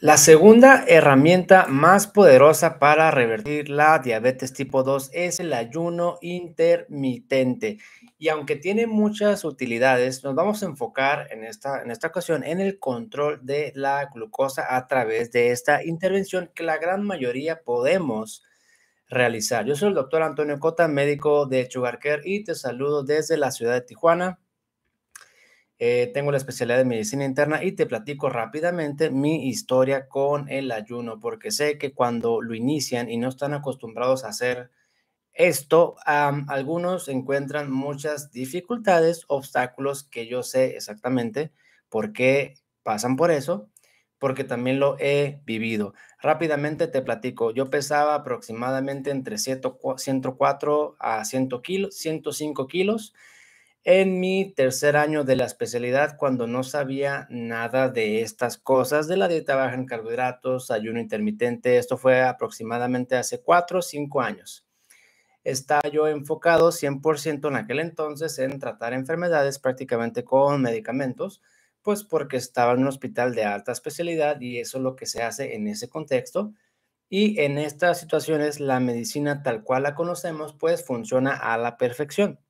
La segunda herramienta más poderosa para revertir la diabetes tipo 2 es el ayuno intermitente. Y aunque tiene muchas utilidades, nos vamos a enfocar en esta, en esta ocasión en el control de la glucosa a través de esta intervención que la gran mayoría podemos realizar. Yo soy el doctor Antonio Cota, médico de Chugarquer y te saludo desde la ciudad de Tijuana. Eh, tengo la especialidad de medicina interna y te platico rápidamente mi historia con el ayuno, porque sé que cuando lo inician y no están acostumbrados a hacer esto, algunos encuentran muchas dificultades, obstáculos que yo sé exactamente por qué pasan por eso, porque también lo he vivido. Rápidamente te platico, yo pesaba aproximadamente entre 104 a 100 kilos, 105 kilos en mi tercer año de la especialidad cuando no sabía nada de estas cosas, de la dieta baja en carbohidratos, ayuno intermitente. Esto fue aproximadamente hace cuatro o cinco años. Estaba yo enfocado 100% en aquel entonces en tratar enfermedades prácticamente con medicamentos, pues porque estaba en un hospital de alta especialidad y eso es lo que se hace en ese contexto. Y en estas situaciones la medicina tal cual la conocemos pues funciona a la perfección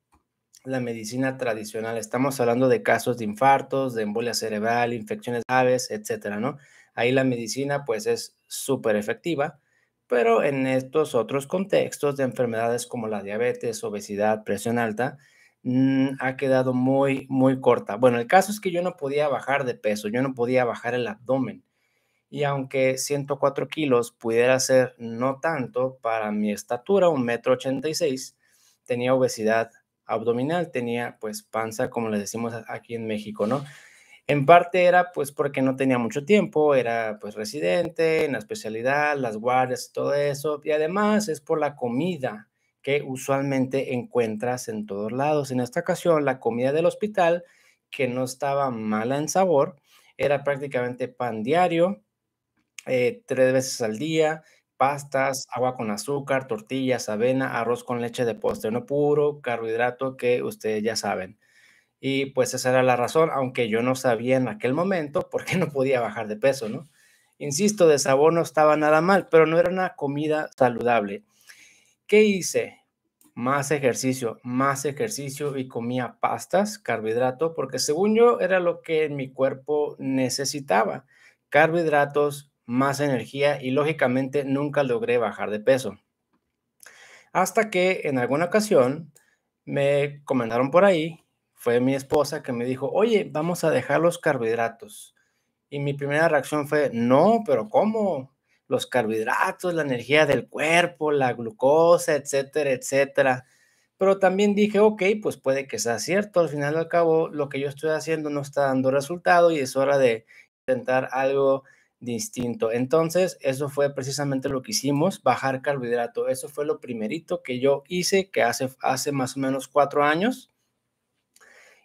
la medicina tradicional. Estamos hablando de casos de infartos, de embolia cerebral, infecciones graves, etcétera, ¿no? Ahí la medicina, pues, es súper efectiva, pero en estos otros contextos de enfermedades como la diabetes, obesidad, presión alta, mm, ha quedado muy, muy corta. Bueno, el caso es que yo no podía bajar de peso, yo no podía bajar el abdomen. Y aunque 104 kilos pudiera ser no tanto para mi estatura, un metro 86, tenía obesidad abdominal, tenía pues panza, como les decimos aquí en México, ¿no? En parte era pues porque no tenía mucho tiempo, era pues residente en la especialidad, las guardias, todo eso, y además es por la comida que usualmente encuentras en todos lados. En esta ocasión, la comida del hospital, que no estaba mala en sabor, era prácticamente pan diario, eh, tres veces al día, pastas, agua con azúcar, tortillas, avena, arroz con leche de postre no puro, carbohidrato que ustedes ya saben. Y pues esa era la razón, aunque yo no sabía en aquel momento por qué no podía bajar de peso, ¿no? Insisto, de sabor no estaba nada mal, pero no era una comida saludable. ¿Qué hice? Más ejercicio, más ejercicio y comía pastas, carbohidrato, porque según yo era lo que mi cuerpo necesitaba. Carbohidratos, más energía y lógicamente nunca logré bajar de peso. Hasta que en alguna ocasión me comentaron por ahí, fue mi esposa que me dijo, oye, vamos a dejar los carbohidratos. Y mi primera reacción fue, no, pero ¿cómo? Los carbohidratos, la energía del cuerpo, la glucosa, etcétera, etcétera. Pero también dije, ok, pues puede que sea cierto, al final al cabo lo que yo estoy haciendo no está dando resultado y es hora de intentar algo distinto. Entonces, eso fue precisamente lo que hicimos, bajar carbohidrato. Eso fue lo primerito que yo hice, que hace, hace más o menos cuatro años.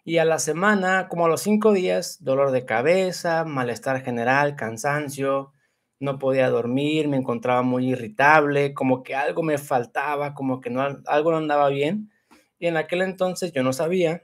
Y a la semana, como a los cinco días, dolor de cabeza, malestar general, cansancio, no podía dormir, me encontraba muy irritable, como que algo me faltaba, como que no, algo no andaba bien. Y en aquel entonces yo no sabía,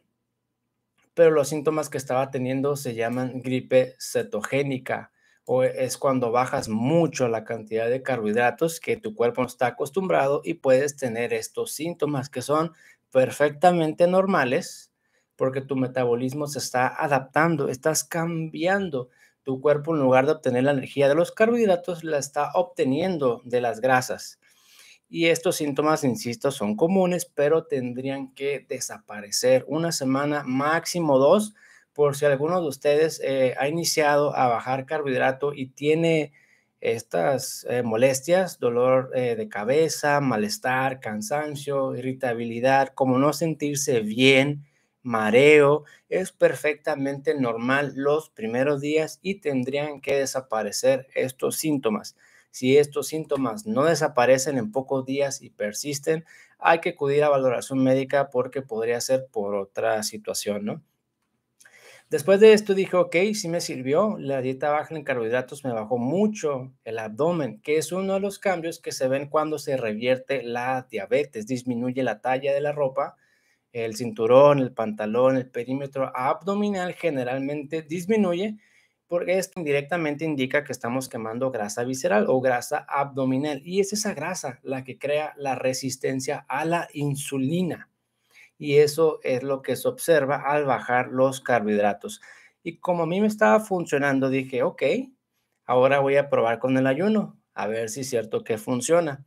pero los síntomas que estaba teniendo se llaman gripe cetogénica e, es cuando bajas mucho la cantidad de carbohidratos que tu cuerpo no está acostumbrado y puedes tener estos síntomas que son perfectamente normales porque tu metabolismo se está adaptando, estás cambiando. Tu cuerpo en lugar de obtener la energía de los carbohidratos, la está obteniendo de las grasas. Y estos síntomas, insisto, son comunes, pero tendrían que desaparecer una semana, máximo dos, por si alguno de ustedes eh, ha iniciado a bajar carbohidrato y tiene estas eh, molestias, dolor eh, de cabeza, malestar, cansancio, irritabilidad, como no sentirse bien, mareo, es perfectamente normal los primeros días y tendrían que desaparecer estos síntomas. Si estos síntomas no desaparecen en pocos días y persisten, hay que acudir a valoración médica porque podría ser por otra situación, ¿no? Después de esto dije, ok, sí me sirvió, la dieta baja en carbohidratos me bajó mucho el abdomen, que es uno de los cambios que se ven cuando se revierte la diabetes, disminuye la talla de la ropa, el cinturón, el pantalón, el perímetro abdominal generalmente disminuye porque esto indirectamente indica que estamos quemando grasa visceral o grasa abdominal y es esa grasa la que crea la resistencia a la insulina y eso es lo que se observa al bajar los carbohidratos. Y como a mí me estaba funcionando, dije, ok, ahora voy a probar con el ayuno, a ver si es cierto que funciona.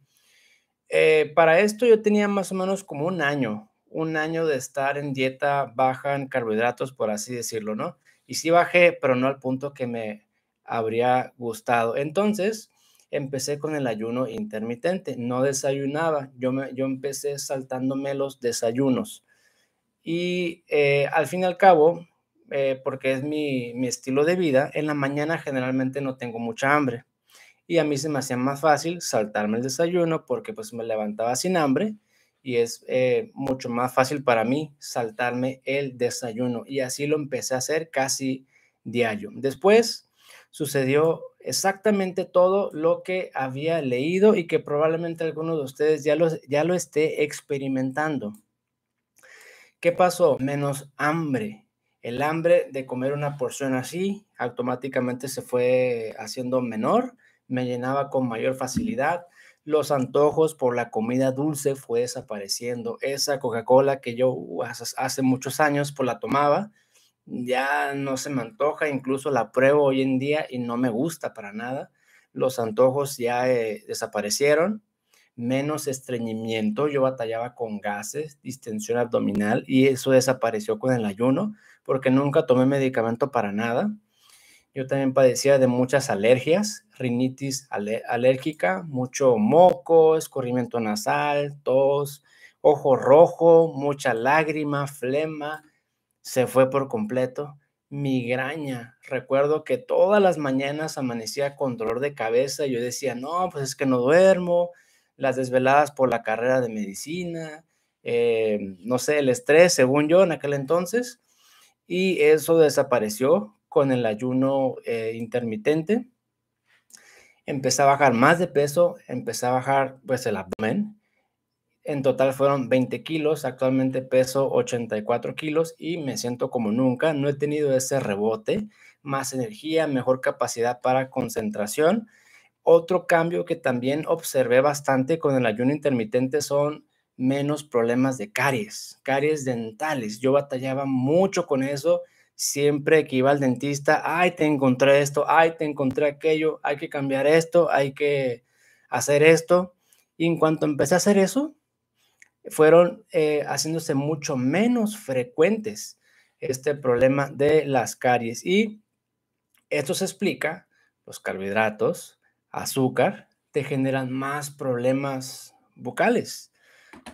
Eh, para esto yo tenía más o menos como un año, un año de estar en dieta baja en carbohidratos, por así decirlo, ¿no? Y sí bajé, pero no al punto que me habría gustado. Entonces, empecé con el ayuno intermitente. No desayunaba, yo, yo empecé saltándome los desayunos. Y eh, al fin y al cabo, eh, porque es mi, mi estilo de vida, en la mañana generalmente no tengo mucha hambre. Y a mí se me hacía más fácil saltarme el desayuno porque pues me levantaba sin hambre y es eh, mucho más fácil para mí saltarme el desayuno. Y así lo empecé a hacer casi diario. Después sucedió exactamente todo lo que había leído y que probablemente alguno de ustedes ya lo, ya esté experimentando. ¿Qué pasó? Menos hambre. El hambre de comer una porción así automáticamente se fue haciendo menor, me llenaba con mayor facilidad. Los antojos por la comida dulce fue desapareciendo. Esa Coca-Cola que yo uh, hace, muchos años por pues, la tomaba, ya no se me antoja, incluso la pruebo hoy en día y no me gusta para nada. Los antojos ya eh, desaparecieron, menos estreñimiento, yo batallaba con gases, distensión abdominal y eso desapareció con el ayuno porque nunca tomé medicamento para nada. Yo también padecía de muchas alergias, rinitis alérgica, mucho moco, escurrimiento nasal, tos, ojo rojo, mucha lágrima, flema, se fue por completo. Migraña. Recuerdo que todas las mañanas amanecía con dolor de cabeza. yo decía, no, pues es que no duermo. Las desveladas por la carrera de medicina. Em, no sé, el estrés, según yo, en aquel entonces. Y eso desapareció con el ayuno eh, intermitente. Empecé a bajar más de peso, empecé a bajar pues el abdomen, en total fueron 20 kilos, actualmente peso 84 kilos y me siento como nunca. No he tenido ese rebote, más energía, mejor capacidad para concentración. Otro cambio que también observé bastante con el ayuno intermitente son menos problemas de caries, caries dentales. Yo batallaba mucho con eso. Siempre que iba al dentista, ay, te encontré esto, ay, te encontré aquello, hay que cambiar esto, hay que hacer esto. Y en cuanto empecé a hacer eso, fueron eh, haciéndose mucho menos frecuentes este problema de las caries. Y esto se explica, los carbohidratos, azúcar, te generan más problemas bucales.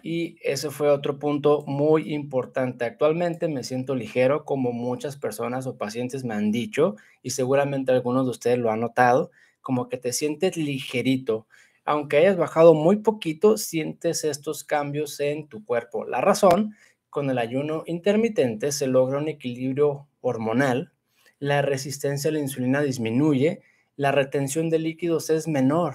Y ese fue otro punto muy importante. Actualmente me siento ligero, como muchas personas o pacientes me han dicho, y seguramente algunos de ustedes lo han notado, como que te sientes ligerito aunque hayas bajado muy poquito, sientes estos cambios en tu cuerpo. La razón, con el ayuno intermitente se logra un equilibrio hormonal, la resistencia a la insulina disminuye, la retención de líquidos es menor,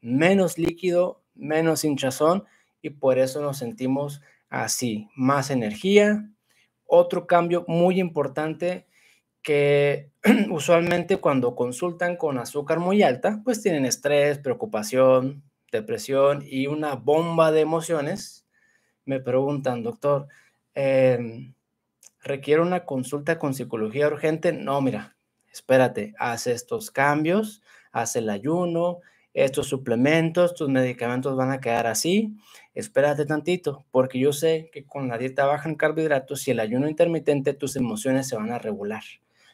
menos líquido, menos hinchazón y por eso nos sentimos así, más energía. Otro cambio muy importante que usualmente cuando consultan con azúcar muy alta, pues tienen estrés, preocupación, depresión y una bomba de emociones. Me preguntan, doctor, em, ¿requiere una consulta con psicología urgente? No, mira, espérate, haz estos cambios, haz el ayuno, estos suplementos, tus medicamentos van a quedar así. Espérate tantito, porque yo sé que con la dieta baja en carbohidratos y el ayuno intermitente tus emociones se van a regular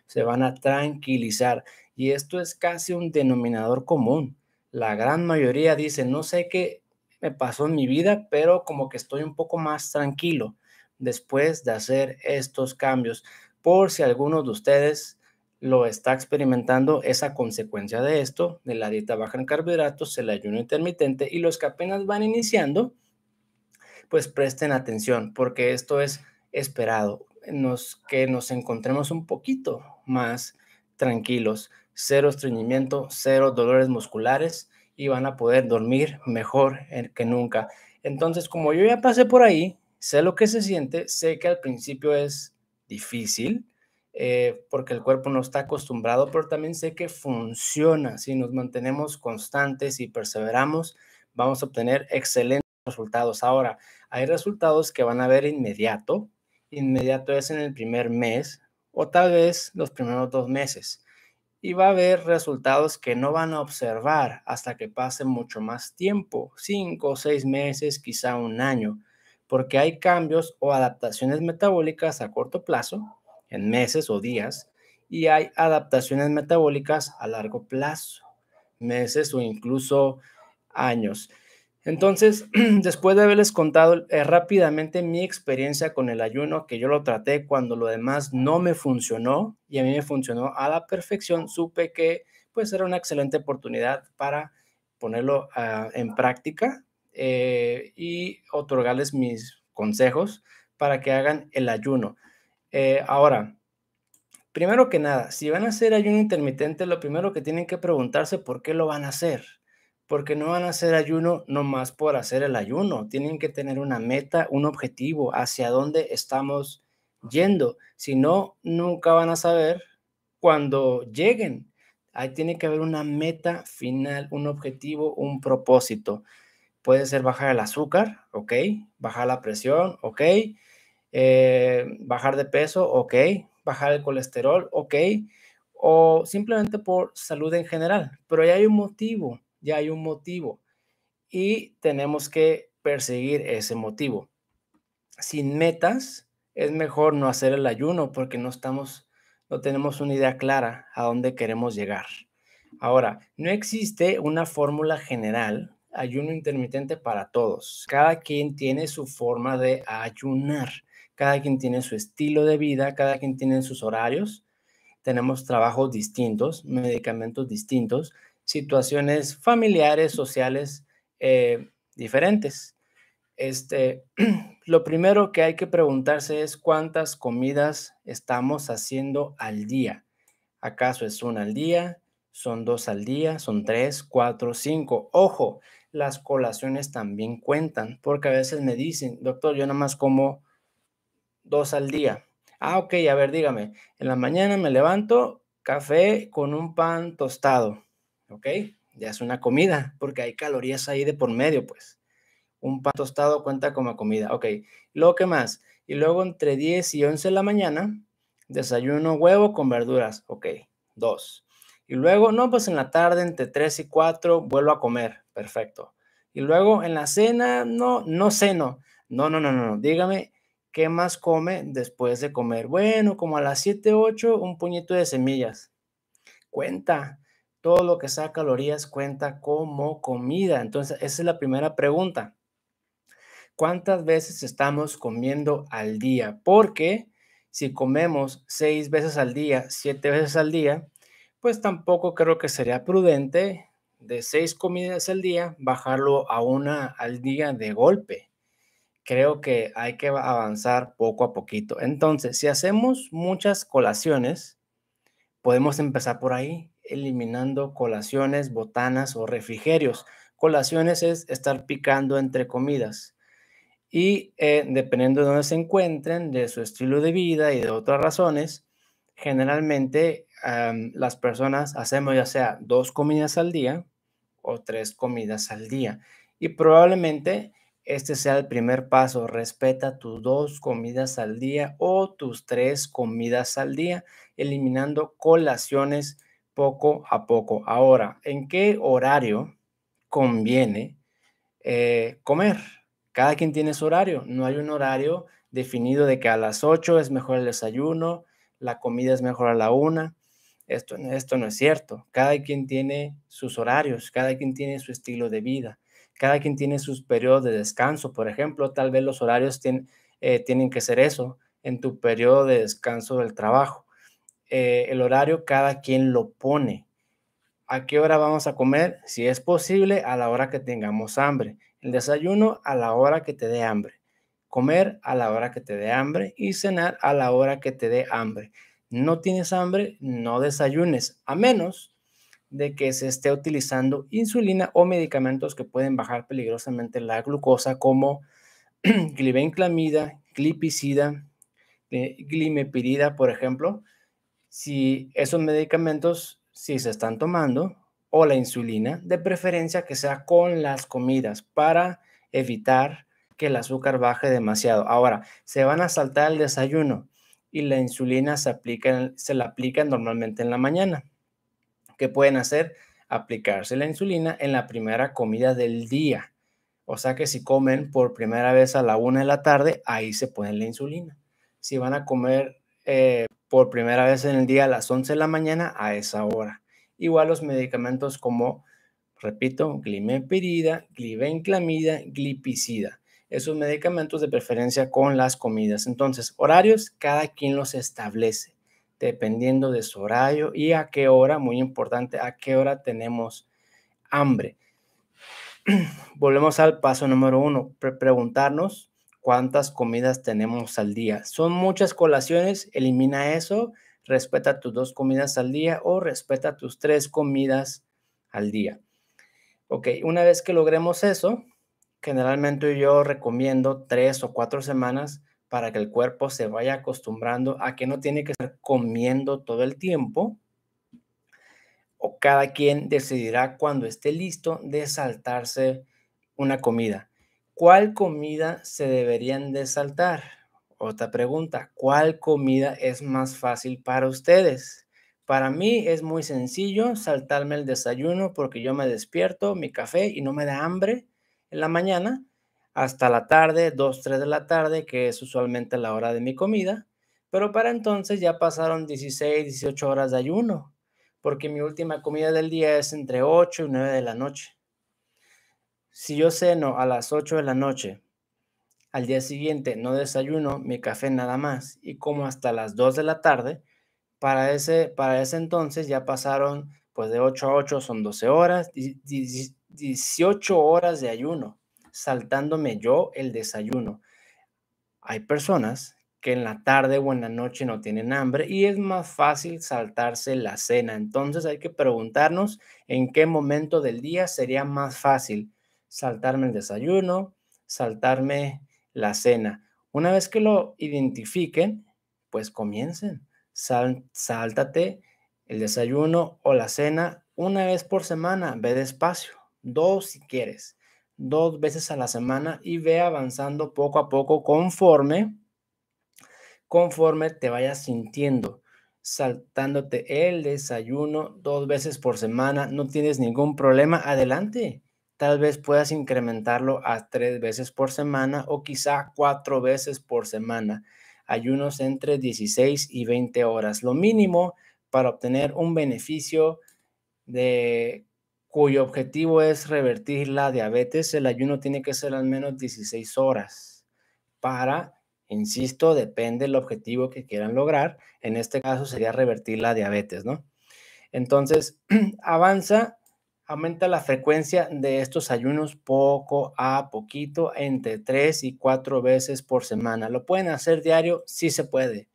se van a tranquilizar. Y esto es casi un denominador común. La gran mayoría dice, no sé qué me pasó en mi vida, pero como que estoy un poco más tranquilo después de hacer estos cambios. Por si alguno de ustedes lo está experimentando, esa consecuencia de esto, de la dieta baja en carbohidratos, el ayuno intermitente y los que apenas van iniciando, pues presten atención, porque esto es esperado, nos, que nos encontremos un poquito más tranquilos, cero estreñimiento, cero dolores musculares y van a poder dormir mejor eh, que nunca. Entonces, como yo ya pasé por ahí, sé lo que se siente, sé que al principio es difícil eh, porque el cuerpo no está acostumbrado, pero también sé que funciona. Si nos mantenemos constantes y perseveramos, vamos a obtener excelentes resultados. Ahora, hay resultados que van a ver inmediato. Inmediato es en el primer mes, o tal vez los primeros dos meses. Y va a haber resultados que no van a observar hasta que pase mucho más tiempo, cinco o seis meses, quizá un año, porque hay cambios o adaptaciones metabólicas a corto plazo, en meses o días, y hay adaptaciones metabólicas a largo plazo, meses o incluso años. Entonces, después de haberles contado eh, rápidamente mi experiencia con el ayuno, que yo lo traté cuando lo demás no me funcionó y a mí me funcionó a la perfección, supe que pues era una excelente oportunidad para ponerlo ah, en práctica eh, y otorgarles mis consejos para que hagan el ayuno. Eh, ahora, primero que nada, si van a hacer ayuno intermitente, lo primero que tienen que preguntarse por qué lo van a hacer porque no van a hacer ayuno nomás por hacer el ayuno, tienen que tener una meta, un objetivo hacia dónde estamos yendo, si no, nunca van a saber cuando lleguen. Ahí tiene que haber una meta final, un objetivo, un propósito. Puede ser bajar el azúcar, ok, bajar la presión, ok, eh, bajar de peso, ok, bajar el colesterol, ok, o simplemente por salud en general, pero ahí hay un motivo ya hay un motivo y tenemos que perseguir ese motivo. Sin metas es mejor no hacer el ayuno porque no estamos, no tenemos una idea clara a dónde queremos llegar. Ahora, no existe una fórmula general ayuno intermitente para todos. Cada quien tiene su forma de ayunar, cada quien tiene su estilo de vida, cada quien tiene sus horarios. Tenemos trabajos distintos, medicamentos distintos, situaciones familiares, sociales eh, diferentes. Este, lo primero que hay que preguntarse es cuántas comidas estamos haciendo al día. ¿Acaso es una al día? ¿Son dos al día? ¿Son tres, cuatro, cinco? Ojo, las colaciones también cuentan, porque a veces me dicen, doctor, yo nada más como dos al día. Ah, ok, a ver, dígame, en la mañana me levanto café con un pan tostado ¿ok? Ya es una comida, porque hay calorías ahí de por medio, pues. Un pan tostado cuenta como comida, ok. Luego, ¿qué más? Y luego entre 10 y 11 de la mañana, desayuno huevo con verduras, ok, dos. Y luego, no, pues en la tarde entre 3 y 4 vuelvo a comer, perfecto. Y luego en la cena, no, no ceno. No, no, no, no, Dígame, ¿qué más come después de comer? Bueno, como a las 7, 8, un puñito de semillas. Cuenta todo lo que sea calorías cuenta como comida. Entonces, esa es la primera pregunta. ¿Cuántas veces estamos comiendo al día? Porque si comemos seis veces al día, siete veces al día, pues tampoco creo que sería prudente de seis comidas al día bajarlo a una al día de golpe. Creo que hay que avanzar poco a poquito. Entonces, si hacemos muchas colaciones, Podemos empezar por ahí, eliminando colaciones, botanas o refrigerios. Colaciones es estar picando entre comidas. Y eh, dependiendo de dónde se encuentren, de su estilo de vida y de otras razones, generalmente las personas hacemos ya sea dos comidas al día o tres comidas al día. Y probablemente este sea el primer paso. Respeta tus dos comidas al día o tus tres comidas al día, eliminando colaciones poco a poco. Ahora, ¿en qué horario conviene eh, comer? Cada quien tiene su horario. No hay un horario definido de que a las 8 es mejor el desayuno, la comida es mejor a la una. Esto, esto no es cierto. Cada quien tiene sus horarios, cada quien tiene su estilo de vida cada quien tiene sus periodos de descanso, por ejemplo, tal vez los horarios tienen, eh, tienen que ser eso en tu periodo de descanso del trabajo. Eh, el horario cada quien lo pone. ¿A qué hora vamos a comer? Si es posible, a la hora que tengamos hambre. El desayuno a la hora que te dé hambre. Comer a la hora que te dé hambre y cenar a la hora que te dé hambre. No tienes hambre, no desayunes, a menos de que se esté utilizando insulina o medicamentos que pueden bajar peligrosamente la glucosa como glibenclamida, glipicida, eh, glimepirida, por ejemplo, si esos medicamentos, si se están tomando, o la insulina, de preferencia que sea con las comidas para evitar que el azúcar baje demasiado. Ahora, se van a saltar el desayuno y la insulina se, aplica, se la aplica normalmente en la mañana. ¿Qué pueden hacer? Aplicarse la insulina en la primera comida del día. O sea que si comen por primera vez a la una de la tarde, ahí se ponen la insulina. Si van a comer eh, por primera vez en el día a las 11 de la mañana, a esa hora. Igual los medicamentos como, repito, glimepirida, glibenclamida, glipicida. Esos medicamentos de preferencia con las comidas. Entonces, horarios, cada quien los establece dependiendo de su horario y a qué hora, muy importante, a qué hora tenemos hambre. Volvemos al paso número uno, preguntarnos cuántas comidas tenemos al día. Son muchas colaciones, elimina eso, respeta tus dos comidas al día o respeta tus tres comidas al día. Ok, una vez que logremos eso, generalmente yo recomiendo tres o cuatro semanas para que el cuerpo se vaya acostumbrando a que no tiene que estar comiendo todo el tiempo. O cada quien decidirá cuando esté listo de saltarse una comida. ¿Cuál comida se deberían de saltar? Otra pregunta, ¿cuál comida es más fácil para ustedes? Para mí es muy sencillo saltarme el desayuno porque yo me despierto, mi café y no me da hambre en la mañana hasta la tarde, 2, 3 de la tarde, que es usualmente la hora de mi comida, pero para entonces ya pasaron 16, 18 horas de ayuno, porque mi última comida del día es entre 8 y 9 de la noche. Si yo ceno a las 8 de la noche, al día siguiente no desayuno mi café nada más y como hasta las 2 de la tarde, para ese, para ese entonces ya pasaron pues de 8 a 8 son 12 horas, 18 horas de ayuno saltándome yo el desayuno. Hay personas que en la tarde o en la noche no tienen hambre y es más fácil saltarse la cena. Entonces hay que preguntarnos en qué momento del día sería más fácil saltarme el desayuno, saltarme la cena. Una vez que lo identifiquen, pues comiencen. sáltate el desayuno o la cena una vez por semana, ve despacio, dos si quieres dos veces a la semana y ve avanzando poco a poco conforme, conforme te vayas sintiendo, saltándote el desayuno dos veces por semana, no tienes ningún problema, adelante. Tal vez puedas incrementarlo a tres veces por semana o quizá cuatro veces por semana. Ayunos entre 16 y 20 horas, lo mínimo para obtener un beneficio de cuyo objetivo es revertir la diabetes, el ayuno tiene que ser al menos 16 horas para, insisto, depende del objetivo que quieran lograr. En este caso sería revertir la diabetes, ¿no? Entonces, avanza, aumenta la frecuencia de estos ayunos poco a poquito, entre 3 y 4 veces por semana. ¿Lo pueden hacer diario? Sí se puede,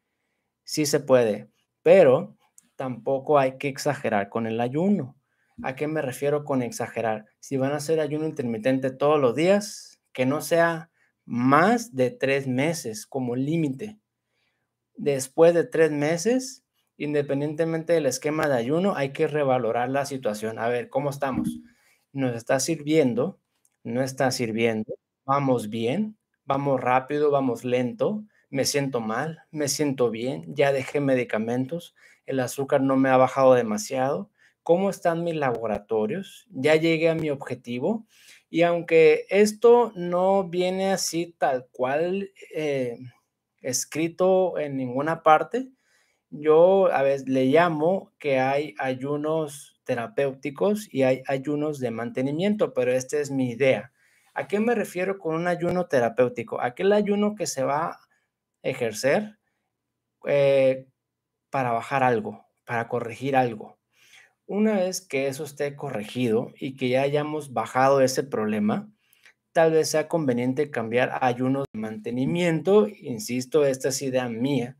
sí se puede, pero tampoco hay que exagerar con el ayuno ¿A qué me refiero con exagerar? Si van a hacer ayuno intermitente todos los días, que no sea más de tres meses como límite. Después de tres meses, independientemente del esquema de ayuno, hay que revalorar la situación. A ver, ¿cómo estamos? ¿Nos está sirviendo? ¿No está sirviendo? ¿Vamos bien? ¿Vamos rápido? ¿Vamos lento? ¿Me siento mal? ¿Me siento bien? ¿Ya dejé medicamentos? ¿El azúcar no me ha bajado demasiado? cómo están mis laboratorios, ya llegué a mi objetivo y aunque esto no viene así tal cual eh, escrito en ninguna parte, yo a veces le llamo que hay ayunos terapéuticos y hay ayunos de mantenimiento, pero esta es mi idea. ¿A qué me refiero con un ayuno terapéutico? Aquel ayuno que se va a ejercer eh, para bajar algo, para corregir algo. Una vez que eso esté corregido y que ya hayamos bajado ese problema, tal vez sea conveniente cambiar a ayunos de mantenimiento. Insisto, esta es idea mía.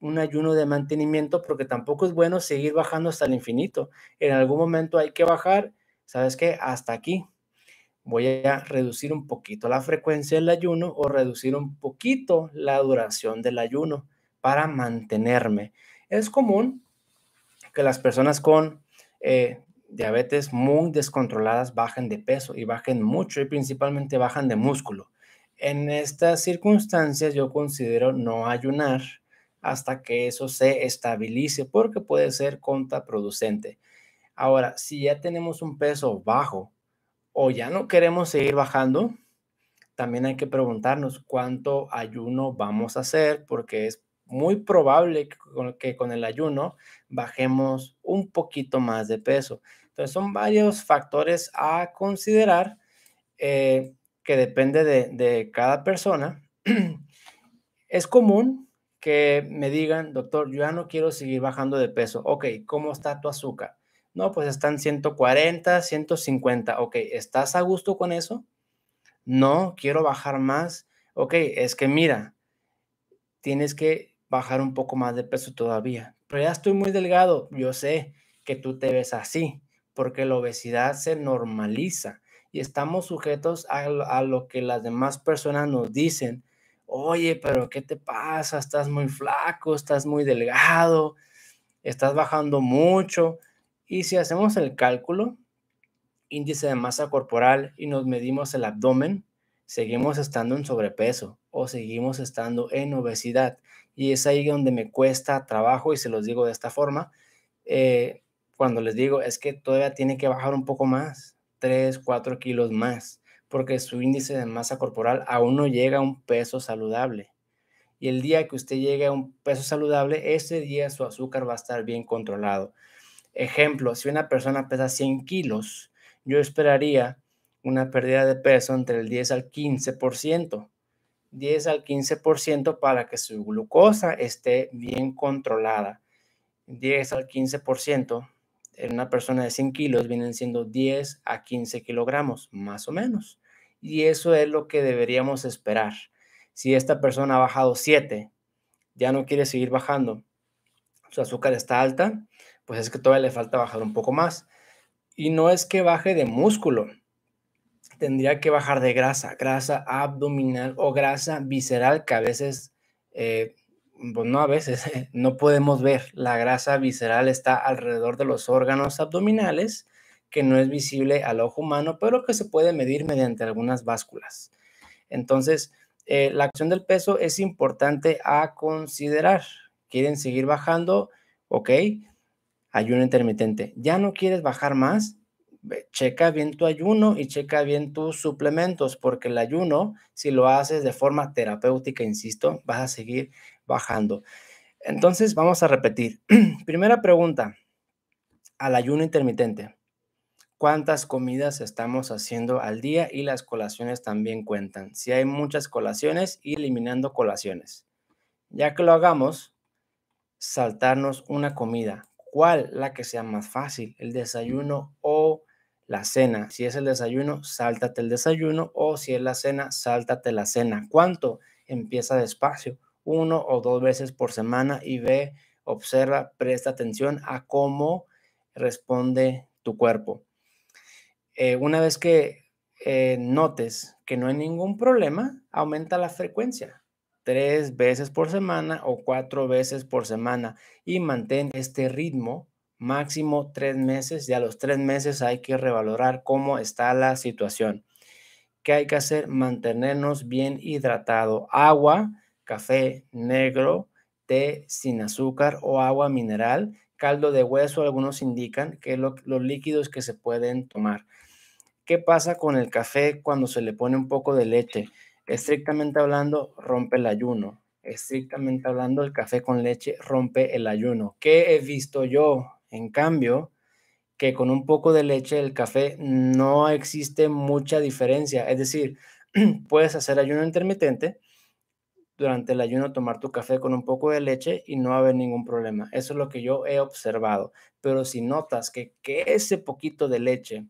Un ayuno de mantenimiento porque tampoco es bueno seguir bajando hasta el infinito. En algún momento hay que bajar, ¿sabes qué? Hasta aquí. Voy a reducir un poquito la frecuencia del ayuno o reducir un poquito la duración del ayuno para mantenerme. Es común que las personas con eh, diabetes muy descontroladas bajen de peso y bajen mucho y principalmente bajan de músculo. En estas circunstancias yo considero no ayunar hasta que eso se estabilice porque puede ser contraproducente. Ahora, si ya tenemos un peso bajo o ya no queremos seguir bajando, también hay que preguntarnos cuánto ayuno vamos a hacer porque es muy probable que con, el ayuno bajemos un poquito más de peso. Entonces son varios factores a considerar eh, que depende de, de cada persona. es común que me digan, doctor, yo ya no quiero seguir bajando de peso. Ok, ¿cómo está tu azúcar? No, pues están 140, 150. Ok, ¿estás a gusto con eso? No, quiero bajar más. Ok, es que mira, tienes que bajar un poco más de peso todavía. Pero ya estoy muy delgado, yo sé que tú te ves así, porque la obesidad se normaliza y estamos sujetos a, lo que las demás personas nos dicen. Oye, pero ¿qué te pasa? Estás muy flaco, estás muy delgado, estás bajando mucho. Y si hacemos el cálculo, índice de masa corporal y nos medimos el abdomen, seguimos estando en sobrepeso o seguimos estando en obesidad. Y es ahí donde me cuesta trabajo y se los digo de esta forma. Eh, cuando les digo es que todavía tiene que bajar un poco más, 3, 4 kilos más, porque su índice de masa corporal aún no llega a un peso saludable. Y el día que usted llegue a un peso saludable, ese día su azúcar va a estar bien controlado. Ejemplo, si una persona pesa 100 kilos, yo esperaría una pérdida de peso entre el 10 al 15%. 10 al 15% para que su glucosa esté bien controlada. 10 al 15% en una persona de 100 kilos vienen siendo 10 a 15 kilogramos, más o menos. Y eso es lo que deberíamos esperar. Si esta persona ha bajado 7, ya no quiere seguir bajando, su azúcar está alta, pues es que todavía le falta bajar un poco más. Y no es que baje de músculo, tendría que bajar de grasa, grasa abdominal o grasa visceral, que a veces, eh, pues, no a veces, no podemos ver. La grasa visceral está alrededor de los órganos abdominales, que no es visible al ojo humano, pero que se puede medir mediante algunas básculas. Entonces, eh, la acción del peso es importante a considerar. ¿Quieren seguir bajando? Ok, ayuno intermitente. ¿Ya no quieres bajar más? checa bien tu ayuno y checa bien tus suplementos, porque el ayuno, si lo haces de forma terapéutica, insisto, vas a seguir bajando. Entonces, vamos a repetir. Primera pregunta, al ayuno intermitente. ¿Cuántas comidas estamos haciendo al día? Y las colaciones también cuentan. Si hay muchas colaciones, y eliminando colaciones. Ya que lo hagamos, saltarnos una comida. ¿Cuál? La que sea más fácil, el desayuno o la cena. Si es el desayuno, sáltate el desayuno o si es la cena, sáltate la cena. ¿Cuánto? Empieza despacio, uno o dos veces por semana y ve, observa, presta atención a cómo responde tu cuerpo. Eh, una vez que eh, notes que no hay ningún problema, aumenta la frecuencia tres veces por semana o cuatro veces por semana y mantén este ritmo máximo tres meses y a los tres meses hay que revalorar cómo está la situación. ¿Qué hay que hacer? Mantenernos bien hidratado. Agua, café negro, té sin azúcar o agua mineral, caldo de hueso, algunos indican que los líquidos que se pueden tomar. ¿Qué pasa con el café cuando se le pone un poco de leche? Estrictamente hablando, rompe el ayuno. Estrictamente hablando, el café con leche rompe el ayuno. ¿Qué he visto yo? En cambio, que con un poco de leche el café no existe mucha diferencia. Es decir, puedes hacer ayuno intermitente, durante el ayuno tomar tu café con un poco de leche y no haber ningún problema. Eso es lo que yo he observado. Pero si notas que, que ese poquito de leche,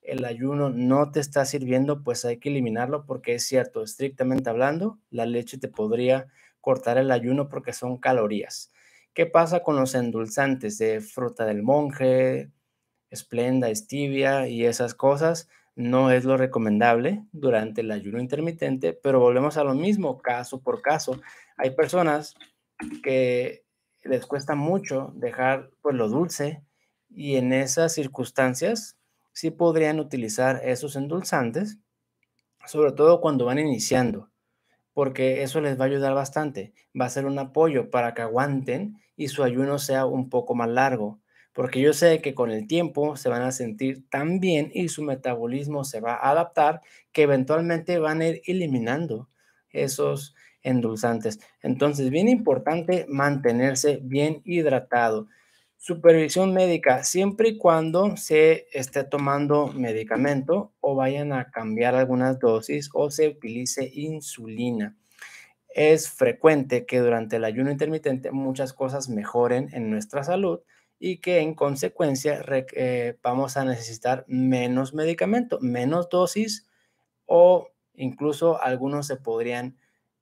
el ayuno no te está sirviendo, pues hay que eliminarlo porque es cierto, estrictamente hablando, la leche te podría cortar el ayuno porque son calorías. ¿Qué pasa con los endulzantes de fruta del monje, esplenda, estibia y esas cosas? No es lo recomendable durante el ayuno intermitente, pero volvemos a lo mismo, caso por caso. Hay personas que les cuesta mucho dejar pues, lo dulce y en esas circunstancias sí podrían utilizar esos endulzantes, sobre todo cuando van iniciando porque eso les va a ayudar bastante. Va a ser un apoyo para que aguanten y su ayuno sea un poco más largo, porque yo sé que con el tiempo se van a sentir tan bien y su metabolismo se va a adaptar que eventualmente van a ir eliminando esos endulzantes. Entonces, bien importante mantenerse bien hidratado. Supervisión médica, siempre y cuando se esté tomando medicamento o vayan a cambiar algunas dosis o se utilice insulina. Es frecuente que durante el ayuno intermitente muchas cosas mejoren en nuestra salud y que en consecuencia eh, vamos a necesitar menos medicamento, menos dosis o incluso algunos se podrían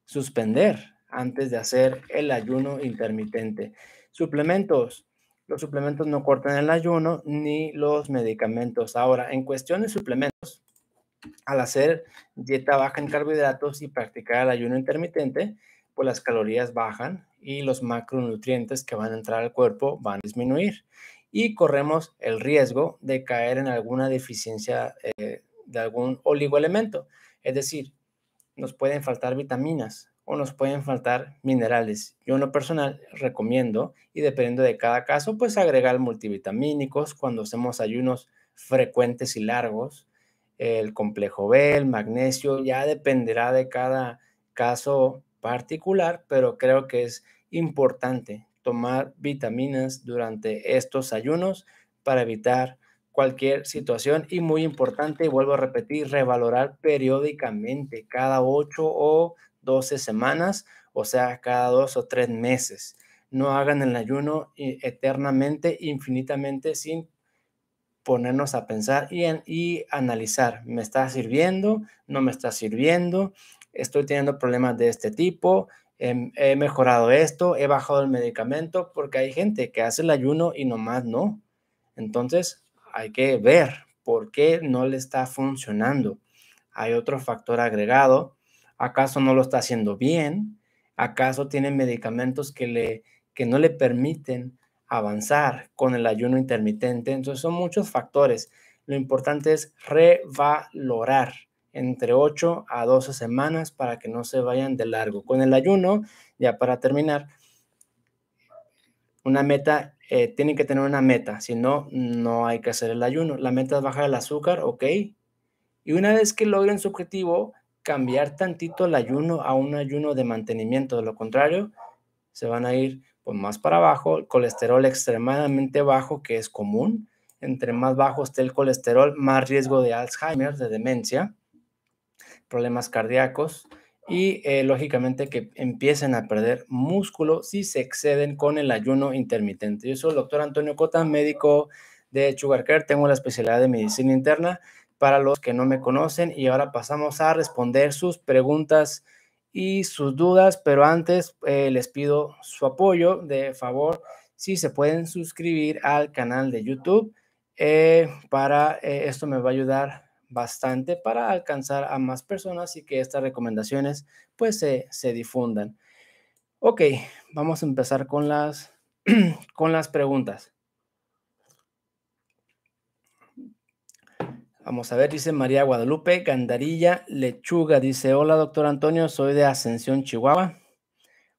suspender antes de hacer el ayuno intermitente. Suplementos, los suplementos no cortan el ayuno ni los medicamentos. Ahora, en cuestión de suplementos, al hacer dieta baja en carbohidratos y practicar el ayuno intermitente, pues las calorías bajan y los macronutrientes que van a entrar al cuerpo van a disminuir y corremos el riesgo de caer en alguna deficiencia eh, de algún oligoelemento. Es decir, nos pueden faltar vitaminas, o nos pueden faltar minerales. Yo en lo personal recomiendo, y dependiendo de cada caso, pues agregar multivitamínicos cuando hacemos ayunos frecuentes y largos, el complejo B, el magnesio, ya dependerá de cada caso particular, pero creo que es importante tomar vitaminas durante estos ayunos para evitar cualquier situación y muy importante, y vuelvo a repetir, revalorar periódicamente cada 8 o 12 semanas, o sea, cada dos o tres meses. No hagan el ayuno eh, eternamente, infinitamente, sin ponernos a pensar y, y analizar, ¿me está sirviendo? ¿No me está sirviendo? ¿Estoy teniendo problemas de este tipo? ¿Em, he mejorado esto, he bajado el medicamento, porque hay gente que hace el ayuno y nomás no. Entonces, hay que ver por qué no le está funcionando. Hay otro factor agregado ¿Acaso no lo está haciendo bien? ¿Acaso tiene medicamentos que, le, que no le permiten avanzar con el ayuno intermitente? Entonces son muchos factores. Lo importante es revalorar entre 8 a 12 semanas para que no se vayan de largo. Con el ayuno, ya para terminar, una meta, eh, tienen que tener una meta, si no, no hay que hacer el ayuno. La meta es bajar el azúcar, ok. Y una vez que logren su objetivo, cambiar tantito el ayuno a un ayuno de mantenimiento. De lo contrario, se van a ir pues, más para abajo, colesterol extremadamente bajo, que es común. Entre más bajo esté el colesterol, más riesgo de Alzheimer, de demencia, problemas cardíacos y eh, lógicamente que empiecen a perder músculo si se exceden con el ayuno intermitente. Yo soy el doctor Antonio Cota, médico de Sugar Care, tengo la especialidad de medicina interna para los que no me conocen y ahora pasamos a responder sus preguntas y sus dudas, pero antes eh, les pido su apoyo de favor si se pueden suscribir al canal de YouTube. Eh, para eh, esto me va a ayudar bastante para alcanzar a más personas y que estas recomendaciones pues se difundan. Ok, vamos a empezar con las, con las preguntas. Vamos a ver, dice María Guadalupe Gandarilla Lechuga. Dice, hola doctor Antonio, soy de Ascensión, Chihuahua.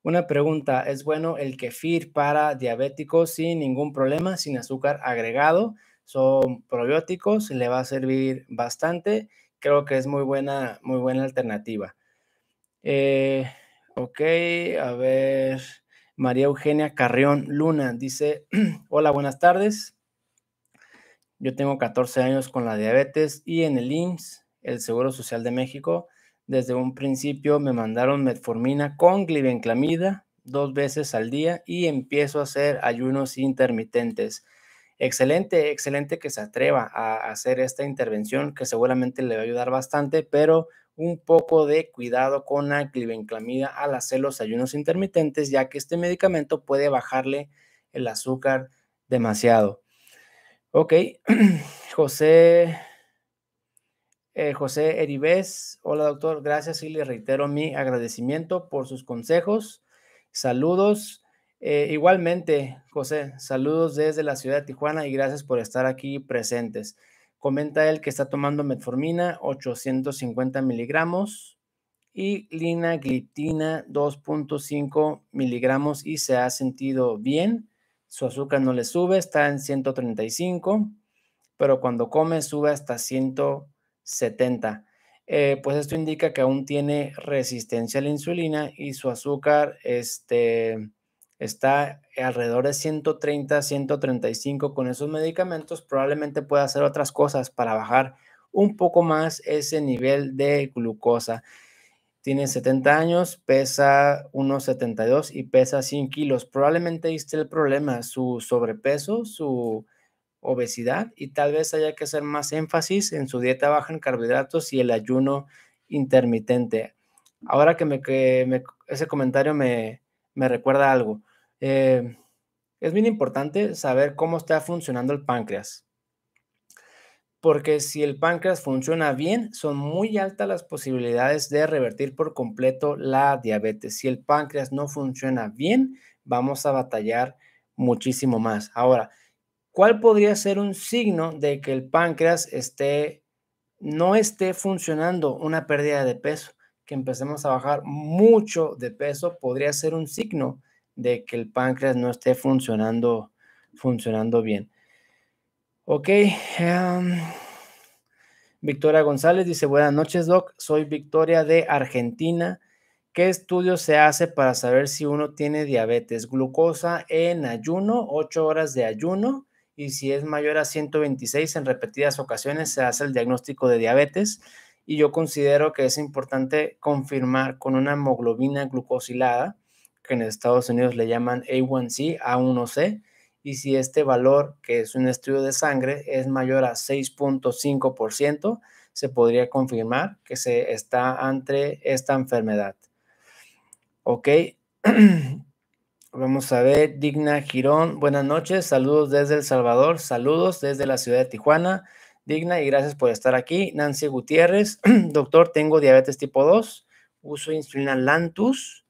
Una pregunta, ¿es bueno el kefir para diabéticos sin ningún problema, sin azúcar agregado? Son probióticos, le va a servir bastante. Creo que es muy buena, muy buena alternativa. Eh, ok, a ver, María Eugenia Carrión Luna dice, hola, buenas tardes. Yo tengo 14 años con la diabetes y en el IMSS, el Seguro Social de México, desde un principio me mandaron metformina con glibenclamida dos veces al día y empiezo a hacer ayunos intermitentes. Excelente, excelente que se atreva a hacer esta intervención que seguramente le va a ayudar bastante, pero un poco de cuidado con la glibenclamida al hacer los ayunos intermitentes, ya que este medicamento puede bajarle el azúcar demasiado. Ok, José, eh, José hola doctor, gracias y le reitero mi agradecimiento por sus consejos, saludos. Eh, igualmente, José, saludos desde la ciudad de Tijuana y gracias por estar aquí presentes. Comenta él que está tomando metformina 850 miligramos y linagliptina 2.5 miligramos y se ha sentido bien su azúcar no le sube, está en 135, pero cuando come sube hasta 170. Eh, pues esto indica que aún tiene resistencia a la insulina y su azúcar este, está alrededor de 130, 135 con esos medicamentos. Probablemente pueda hacer otras cosas para bajar un poco más ese nivel de glucosa tiene 70 años, pesa unos 72 y pesa 100 kilos. Probablemente ahí esté el problema, su sobrepeso, su obesidad y tal vez haya que hacer más énfasis en su dieta baja en carbohidratos y el ayuno intermitente. Ahora que, me, ese comentario me, recuerda algo. Eh, es bien importante saber cómo está funcionando el páncreas porque si el páncreas funciona bien, son muy altas las posibilidades de revertir por completo la diabetes. Si el páncreas no funciona bien, vamos a batallar muchísimo más. Ahora, ¿cuál podría ser un signo de que el páncreas esté, no esté funcionando una pérdida de peso? Que empecemos a bajar mucho de peso podría ser un signo de que el páncreas no esté funcionando, funcionando bien. Ok. Em, Victoria González dice, buenas noches, Doc. Soy Victoria de Argentina. ¿Qué estudio se hace para saber si uno tiene diabetes? Glucosa en ayuno, 8 horas de ayuno. Y si es mayor a 126 en repetidas ocasiones, se hace el diagnóstico de diabetes. Y yo considero que es importante confirmar con una hemoglobina glucosilada, que en Estados Unidos le llaman A1C, A1C y si este valor, que es un estudio de sangre, es mayor a 6.5%, se podría confirmar que se está ante esta enfermedad. Ok. Vamos a ver, Digna Girón, buenas noches, saludos desde El Salvador, saludos desde la ciudad de Tijuana. Digna, y gracias por estar aquí. Nancy Gutiérrez, doctor, tengo diabetes tipo 2, uso insulina Lantus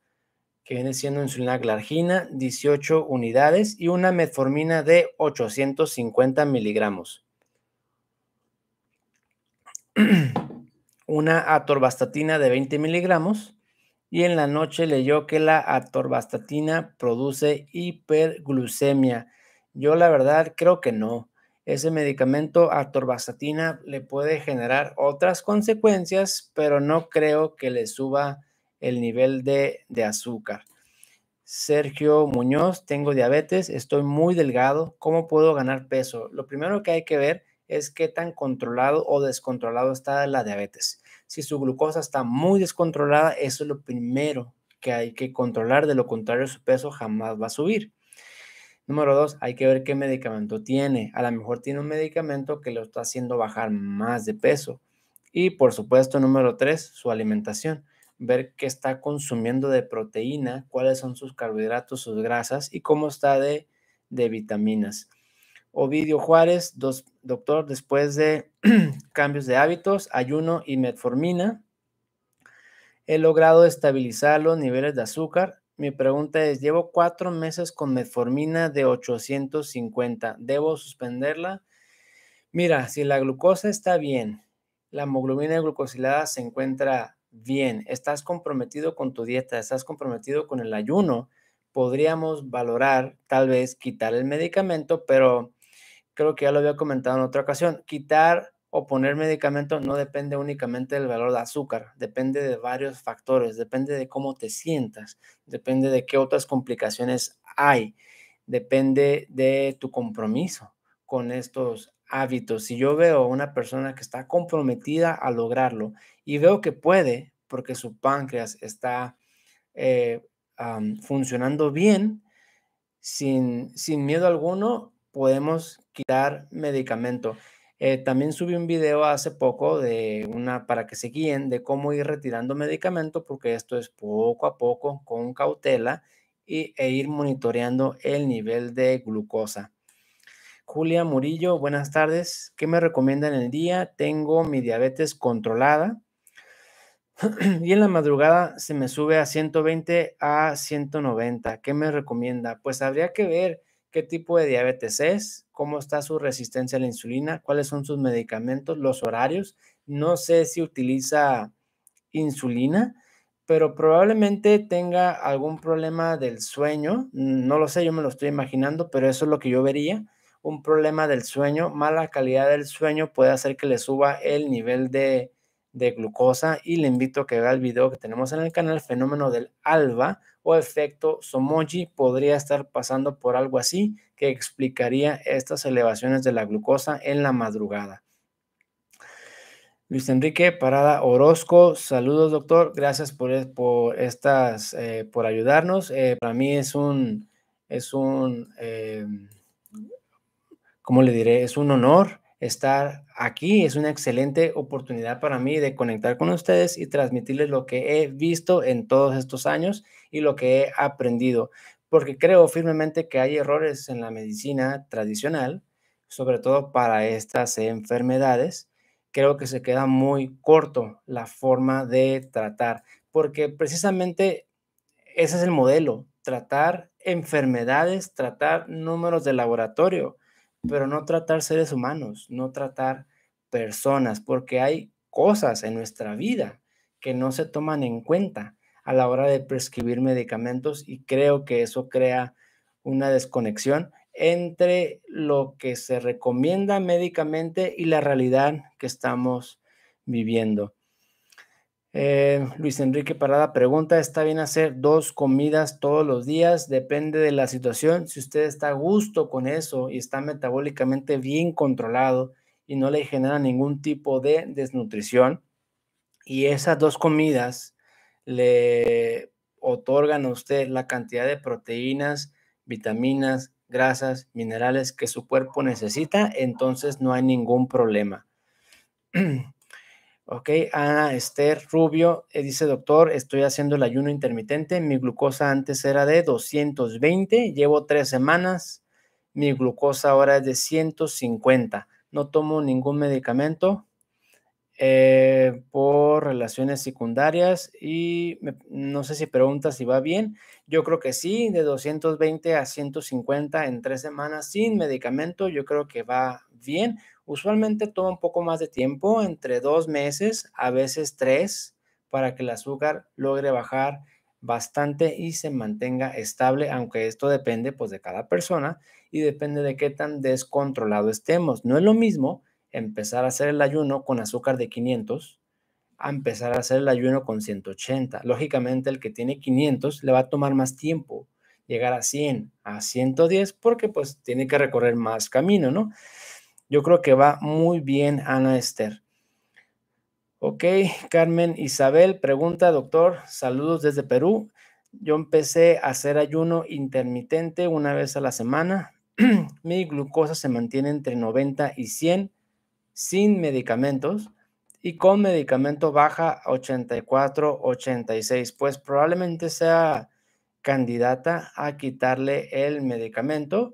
que viene siendo insulina glargina, 18 unidades, y una metformina de 850 miligramos. Una atorvastatina de 20 miligramos. Y en la noche leyó que la atorvastatina produce hiperglucemia. Yo la verdad creo que no. Ese medicamento atorvastatina le puede generar otras consecuencias, pero no creo que le suba el nivel de, azúcar. Sergio Muñoz, tengo diabetes, estoy muy delgado, ¿cómo puedo ganar peso? Lo primero que hay que ver es qué tan controlado o descontrolado está la diabetes. Si su glucosa está muy descontrolada, eso es lo primero que hay que controlar, de lo contrario su peso jamás va a subir. Número dos, hay que ver qué medicamento tiene. A lo mejor tiene un medicamento que lo está haciendo bajar más de peso. Y por supuesto, número tres, su alimentación ver qué está consumiendo de proteína, cuáles son sus carbohidratos, sus grasas y cómo está de, vitaminas. Ovidio Juárez, doctor, después de cambios de hábitos, ayuno y metformina, he logrado estabilizar los niveles de azúcar. Mi pregunta es, llevo cuatro meses con metformina de 850, ¿debo suspenderla? Mira, si la glucosa está bien, la hemoglobina glucosilada se encuentra bien, estás comprometido con tu dieta, estás comprometido con el ayuno, podríamos valorar tal vez quitar el medicamento, pero creo que ya lo había comentado en otra ocasión, quitar o poner medicamento no depende únicamente del valor de azúcar, depende de varios factores, depende de cómo te sientas, depende de qué otras complicaciones hay, depende de tu compromiso con estos hábitos, si yo veo a una persona que está comprometida a lograrlo y veo que puede porque su páncreas está eh, funcionando bien, sin, sin miedo alguno, podemos quitar medicamento. Eh, también subí un video hace poco de una para que se guíen de cómo ir retirando medicamento, porque esto es poco a poco, con cautela, y, e ir monitoreando el nivel de glucosa. Julia Murillo, buenas tardes. ¿Qué me recomienda en el día? Tengo mi diabetes controlada y en la madrugada se me sube a 120 a 190. ¿Qué me recomienda? Pues habría que ver qué tipo de diabetes es, cómo está su resistencia a la insulina, cuáles son sus medicamentos, los horarios. No sé si utiliza insulina, pero probablemente tenga algún problema del sueño. No lo sé, yo me lo estoy imaginando, pero eso es lo que yo vería un problema del sueño, mala calidad del sueño puede hacer que le suba el nivel de, glucosa y le invito a que vea el video que tenemos en el canal, fenómeno del ALBA o efecto Somoji, podría estar pasando por algo así que explicaría estas elevaciones de la glucosa en la madrugada. Luis Enrique Parada Orozco, saludos doctor, gracias por, eh, por estas, eh, por ayudarnos. Eh, para mí es un, es un, como le diré? Es un honor estar aquí. Es una excelente oportunidad para mí de conectar con ustedes y transmitirles lo que he visto en todos estos años y lo que he aprendido, porque creo firmemente que hay errores en la medicina tradicional, sobre todo para estas enfermedades. Creo que se queda muy corto la forma de tratar, porque precisamente ese es el modelo, tratar enfermedades, tratar números de laboratorio pero no tratar seres humanos, no tratar personas, porque hay cosas en nuestra vida que no se toman en cuenta a la hora de prescribir medicamentos y creo que eso crea una desconexión entre lo que se recomienda médicamente y la realidad que estamos viviendo. Eh, Luis Enrique Parada pregunta, ¿está bien hacer dos comidas todos los días? Depende de la situación. Si usted está a gusto con eso y está metabólicamente bien controlado y no le genera ningún tipo de desnutrición y esas dos comidas le otorgan a usted la cantidad de proteínas, vitaminas, grasas, minerales que su cuerpo necesita, entonces no hay ningún problema. Ok, Ana ah, Esther Rubio eh, dice, doctor, estoy haciendo el ayuno intermitente, mi glucosa antes era de 220, llevo tres semanas, mi glucosa ahora es de 150, no tomo ningún medicamento eh, por relaciones secundarias y no sé si pregunta si va bien, yo creo que sí, de 220 a 150 en tres semanas sin medicamento, yo creo que va bien, Usualmente toma un poco más de tiempo, entre dos meses, a veces tres, para que el azúcar logre bajar bastante y se mantenga estable, aunque esto depende pues de cada persona y depende de qué tan descontrolado estemos. No es lo mismo empezar a hacer el ayuno con azúcar de 500 a empezar a hacer el ayuno con 180. Lógicamente el que tiene 500 le va a tomar más tiempo llegar a 100, a 110, porque pues tiene que recorrer más camino, ¿no? Yo creo que va muy bien, Ana Esther. Ok, Carmen Isabel pregunta, doctor, saludos desde Perú. Yo empecé a hacer ayuno intermitente una vez a la semana. Mi glucosa se mantiene entre 90 y 100 sin medicamentos y con medicamento baja 84, 86. Pues probablemente sea candidata a quitarle el medicamento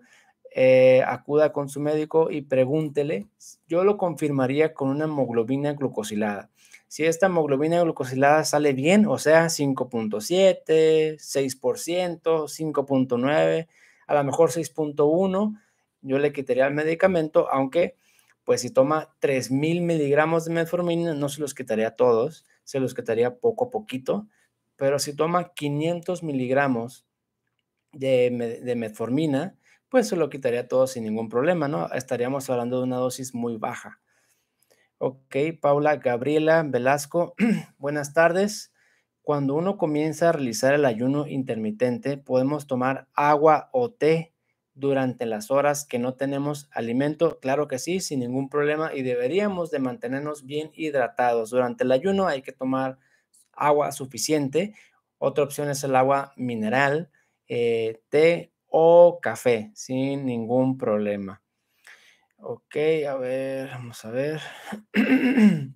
eh, acuda con su médico y pregúntele. Yo lo confirmaría con una hemoglobina glucosilada. Si esta hemoglobina glucosilada sale bien, o sea, 5.7, 6%, 5.9, a lo mejor 6.1, yo le quitaría el medicamento, aunque pues si toma 3.000 miligramos de metformina, no se los quitaría todos, se los quitaría poco a poquito, pero si toma 500 miligramos de metformina, pues se lo quitaría todo sin ningún problema, ¿no? Estaríamos hablando de una dosis muy baja. Ok, Paula, Gabriela, Velasco, buenas tardes. Cuando uno comienza a realizar el ayuno intermitente, podemos tomar agua o té durante las horas que no tenemos alimento? Claro que sí, sin ningún problema y deberíamos de mantenernos bien hidratados. Durante el ayuno hay que tomar agua suficiente. Otra opción es el agua mineral, eh, té o café, sin ningún problema. Ok, a ver, vamos a ver.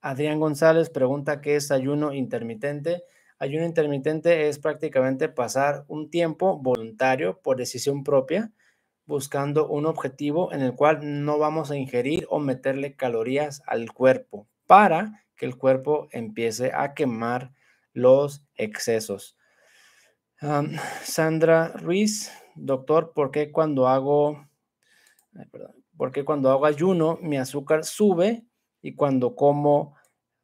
Adrián González pregunta qué es ayuno intermitente. Ayuno intermitente es prácticamente pasar un tiempo voluntario por decisión propia buscando un objetivo en el cual no vamos a ingerir o meterle calorías al cuerpo para que el cuerpo empiece a quemar los excesos. Sandra Ruiz, doctor, ¿por qué cuando hago, cuando hago ayuno mi azúcar sube y cuando como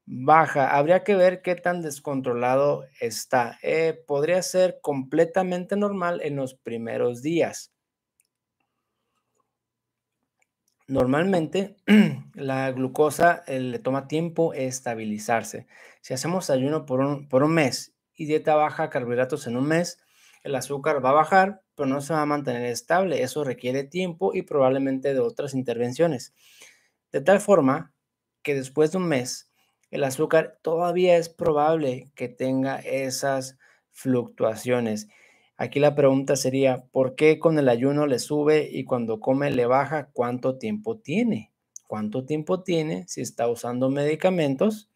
baja? Habría que ver qué tan descontrolado está. Eh, podría ser completamente normal en los primeros días. Normalmente la glucosa eh, le toma tiempo estabilizarse. Si hacemos ayuno por un, por un mes y dieta baja carbohidratos en un mes, el azúcar va a bajar, pero no se va a mantener estable. Eso requiere tiempo y probablemente de otras intervenciones. De tal forma que después de un mes, el azúcar todavía es probable que tenga esas fluctuaciones. Aquí la pregunta sería, ¿por qué con el ayuno le sube y cuando come le baja? ¿Cuánto tiempo tiene? ¿Cuánto tiempo tiene si está usando medicamentos?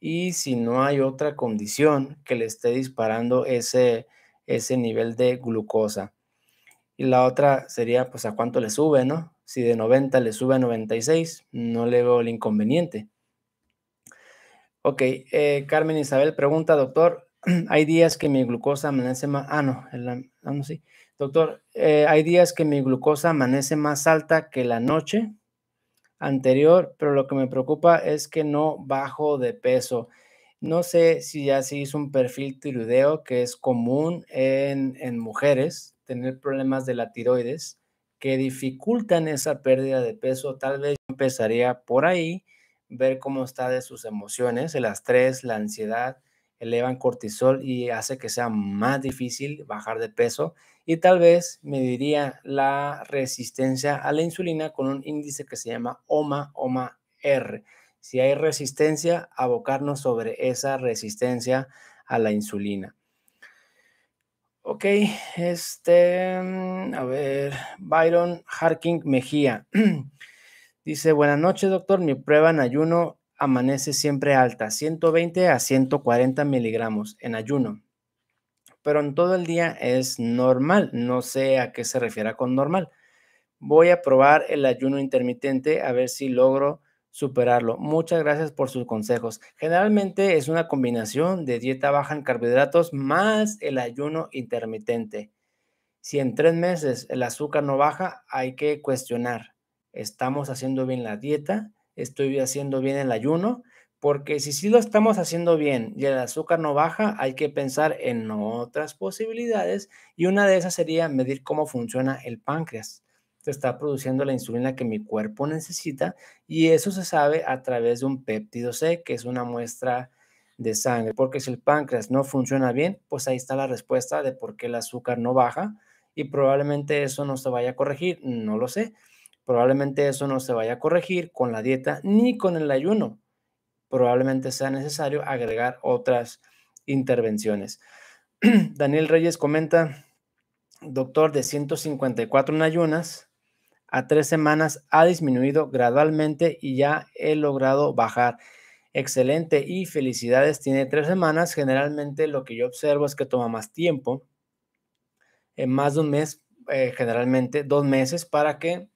y si no hay otra condición que le esté disparando ese, ese nivel de glucosa. Y la otra sería, pues, a cuánto le sube, ¿no? Si de 90 le sube a 96, no le veo el inconveniente. Ok, eh, Carmen Isabel pregunta, doctor, hay días que mi glucosa amanece más, ah, ah, no, sí. Doctor, eh, hay días que mi glucosa amanece más alta que la noche anterior, pero lo que me preocupa es que no bajo de peso. No sé si ya se hizo un perfil tiroideo que es común en, en mujeres, tener problemas de la tiroides que dificultan esa pérdida de peso. Tal vez empezaría por ahí, ver cómo está de sus emociones, el estrés, la ansiedad, elevan cortisol y hace que sea más difícil bajar de peso y tal vez mediría la resistencia a la insulina con un índice que se llama OMA, OMA R. Si hay resistencia, abocarnos sobre esa resistencia a la insulina. Ok, este, mm, a ver, Byron Harkin Mejía. Dice, buenas noches, doctor. Mi prueba en ayuno amanece siempre alta, 120 a 140 miligramos en ayuno. Pero en todo el día es normal. No sé a qué se refiere con normal. Voy a probar el ayuno intermitente a ver si logro superarlo. Muchas gracias por sus consejos. Generalmente es una combinación de dieta baja en carbohidratos más el ayuno intermitente. Si en tres meses el azúcar no baja, hay que cuestionar. ¿Estamos haciendo bien la dieta? estoy haciendo bien el ayuno, porque si sí lo estamos haciendo bien y el azúcar no baja, hay que pensar en otras posibilidades y una de esas sería medir cómo funciona el páncreas. Se está produciendo la insulina que mi cuerpo necesita y eso se sabe a través de un péptido C, que es una muestra de sangre, porque si el páncreas no funciona bien, pues ahí está la respuesta de por qué el azúcar no baja y probablemente eso no se vaya a corregir, no lo sé, Probablemente eso no se vaya a corregir con la dieta ni con el ayuno. Probablemente sea necesario agregar otras intervenciones. Daniel Reyes comenta, doctor, de 154 en ayunas a tres semanas ha disminuido gradualmente y ya he logrado bajar. Excelente y felicidades, tiene tres semanas. Generalmente lo que yo observo es que toma más tiempo, en eh, más de un mes, eh, generalmente dos meses, para que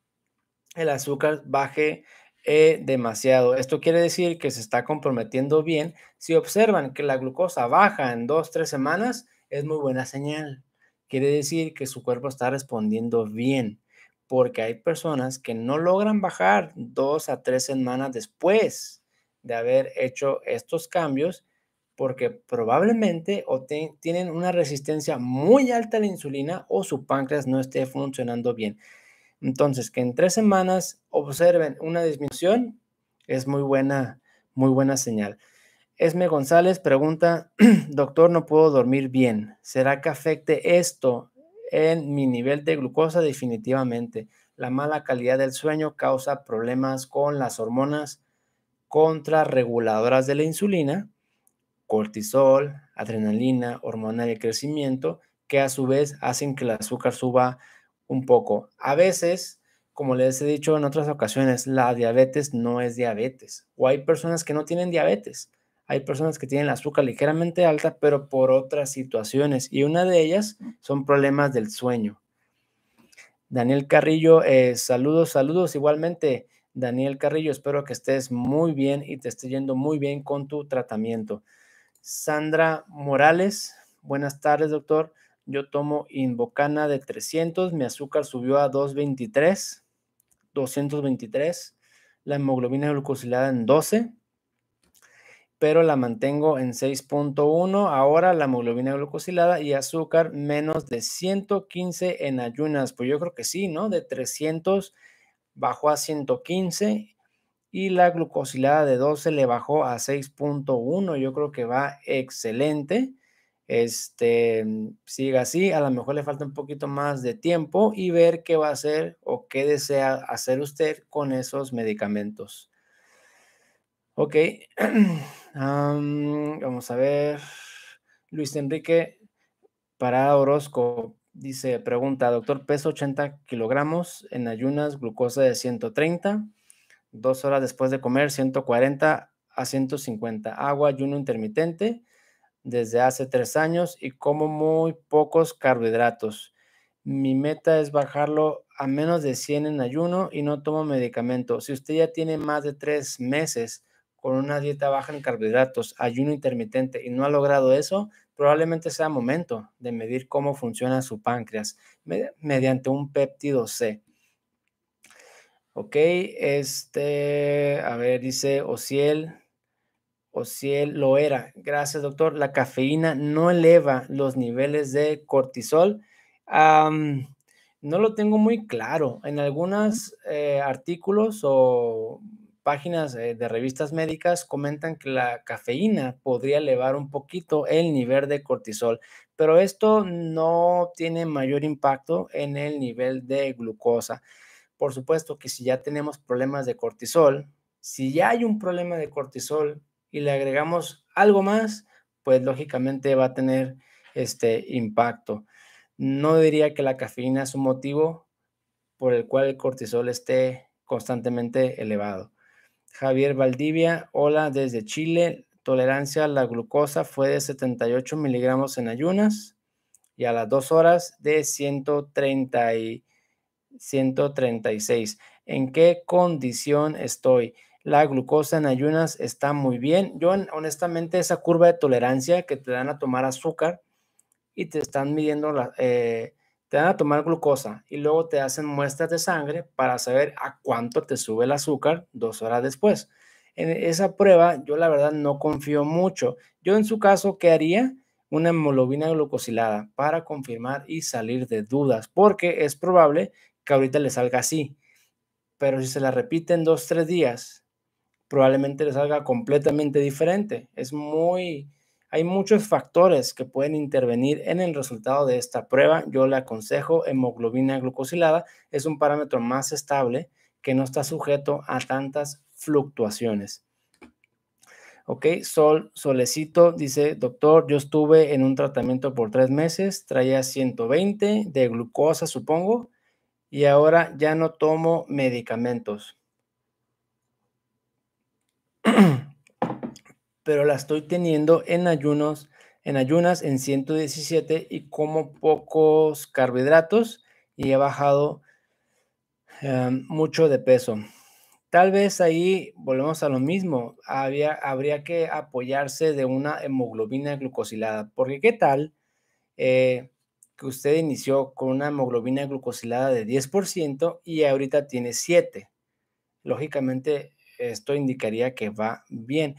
el azúcar baje eh, demasiado. Esto quiere decir que se está comprometiendo bien. Si observan que la glucosa baja en dos, tres semanas, es muy buena señal. Quiere decir que su cuerpo está respondiendo bien, porque hay personas que no logran bajar dos a tres semanas después de haber hecho estos cambios, porque probablemente o tienen una resistencia muy alta a la insulina o su páncreas no esté funcionando bien. Entonces, que en tres semanas observen una disminución es muy buena, muy buena señal. Esme González pregunta, doctor, no puedo dormir bien. ¿Será que afecte esto en mi nivel de glucosa? Definitivamente. La mala calidad del sueño causa problemas con las hormonas contrarreguladoras de la insulina, cortisol, adrenalina, hormona de crecimiento, que a su vez hacen que el azúcar suba un poco. A veces, como les he dicho en otras ocasiones, la diabetes no es diabetes. O hay personas que no tienen diabetes. Hay personas que tienen el azúcar ligeramente alta, pero por otras situaciones. Y una de ellas son problemas del sueño. Daniel Carrillo, eh, saludos, saludos igualmente. Daniel Carrillo, espero que estés muy bien y te esté yendo muy bien con tu tratamiento. Sandra Morales, buenas tardes, doctor. Yo tomo Invocana de 300, mi azúcar subió a 223, 223, la hemoglobina glucosilada en 12, pero la mantengo en 6.1. Ahora la hemoglobina glucosilada y azúcar menos de 115 en ayunas. Pues yo creo que sí, ¿no? De 300 bajó a 115 y la glucosilada de 12 le bajó a 6.1. Yo creo que va excelente este, siga así, a lo mejor le falta un poquito más de tiempo y ver qué va a hacer o qué desea hacer usted con esos medicamentos. Ok, vamos a ver. Luis Enrique para Orozco dice, pregunta, doctor, peso 80 kilogramos, en ayunas glucosa de 130, dos horas después de comer 140 a 150, agua, ayuno intermitente desde hace tres años y como muy pocos carbohidratos. Mi meta es bajarlo a menos de 100 en ayuno y no tomo medicamento. Si usted ya tiene más de tres meses con una dieta baja en carbohidratos, ayuno intermitente y no ha logrado eso, probablemente sea momento de medir cómo funciona su páncreas mediante un péptido C. Ok, este, a ver, dice Ociel, o si él lo era. Gracias, doctor. La cafeína no eleva los niveles de cortisol. no lo tengo muy claro. En algunos eh, artículos o páginas eh, de revistas médicas comentan que la cafeína podría elevar un poquito el nivel de cortisol, pero esto no tiene mayor impacto en el nivel de glucosa. Por supuesto que si ya tenemos problemas de cortisol, si ya hay un problema de cortisol y le agregamos algo más, pues lógicamente va a tener este impacto. No diría que la cafeína es un motivo por el cual el cortisol esté constantemente elevado. Javier Valdivia, hola desde Chile. Tolerancia a la glucosa fue de 78 miligramos en ayunas y a las dos horas de 130 136. ¿En qué condición estoy? la glucosa en ayunas está muy bien. Yo, honestamente, esa curva de tolerancia que te dan a tomar azúcar y te están midiendo, la, eh, te dan a tomar glucosa y luego te hacen muestras de sangre para saber a cuánto te sube el azúcar dos horas después. En esa prueba, yo la verdad no confío mucho. Yo en su caso, ¿qué haría? Una hemoglobina glucosilada para confirmar y salir de dudas, porque es probable que ahorita le salga así. Pero si se la repiten dos, tres días probablemente les salga completamente diferente. Es muy, hay muchos factores que pueden intervenir en el resultado de esta prueba. Yo le aconsejo hemoglobina glucosilada, es un parámetro más estable que no está sujeto a tantas fluctuaciones. Ok, Sol, Solecito dice, doctor, yo estuve en un tratamiento por tres meses, traía 120 de glucosa, supongo, y ahora ya no tomo medicamentos. pero la estoy teniendo en ayunos, en ayunas en 117 y como pocos carbohidratos y he bajado em, mucho de peso. Tal vez ahí volvemos a lo mismo, habría que apoyarse de una hemoglobina glucosilada, porque qué tal eh, que usted inició con una hemoglobina glucosilada de 10% y ahorita tiene 7. Lógicamente esto indicaría que va bien.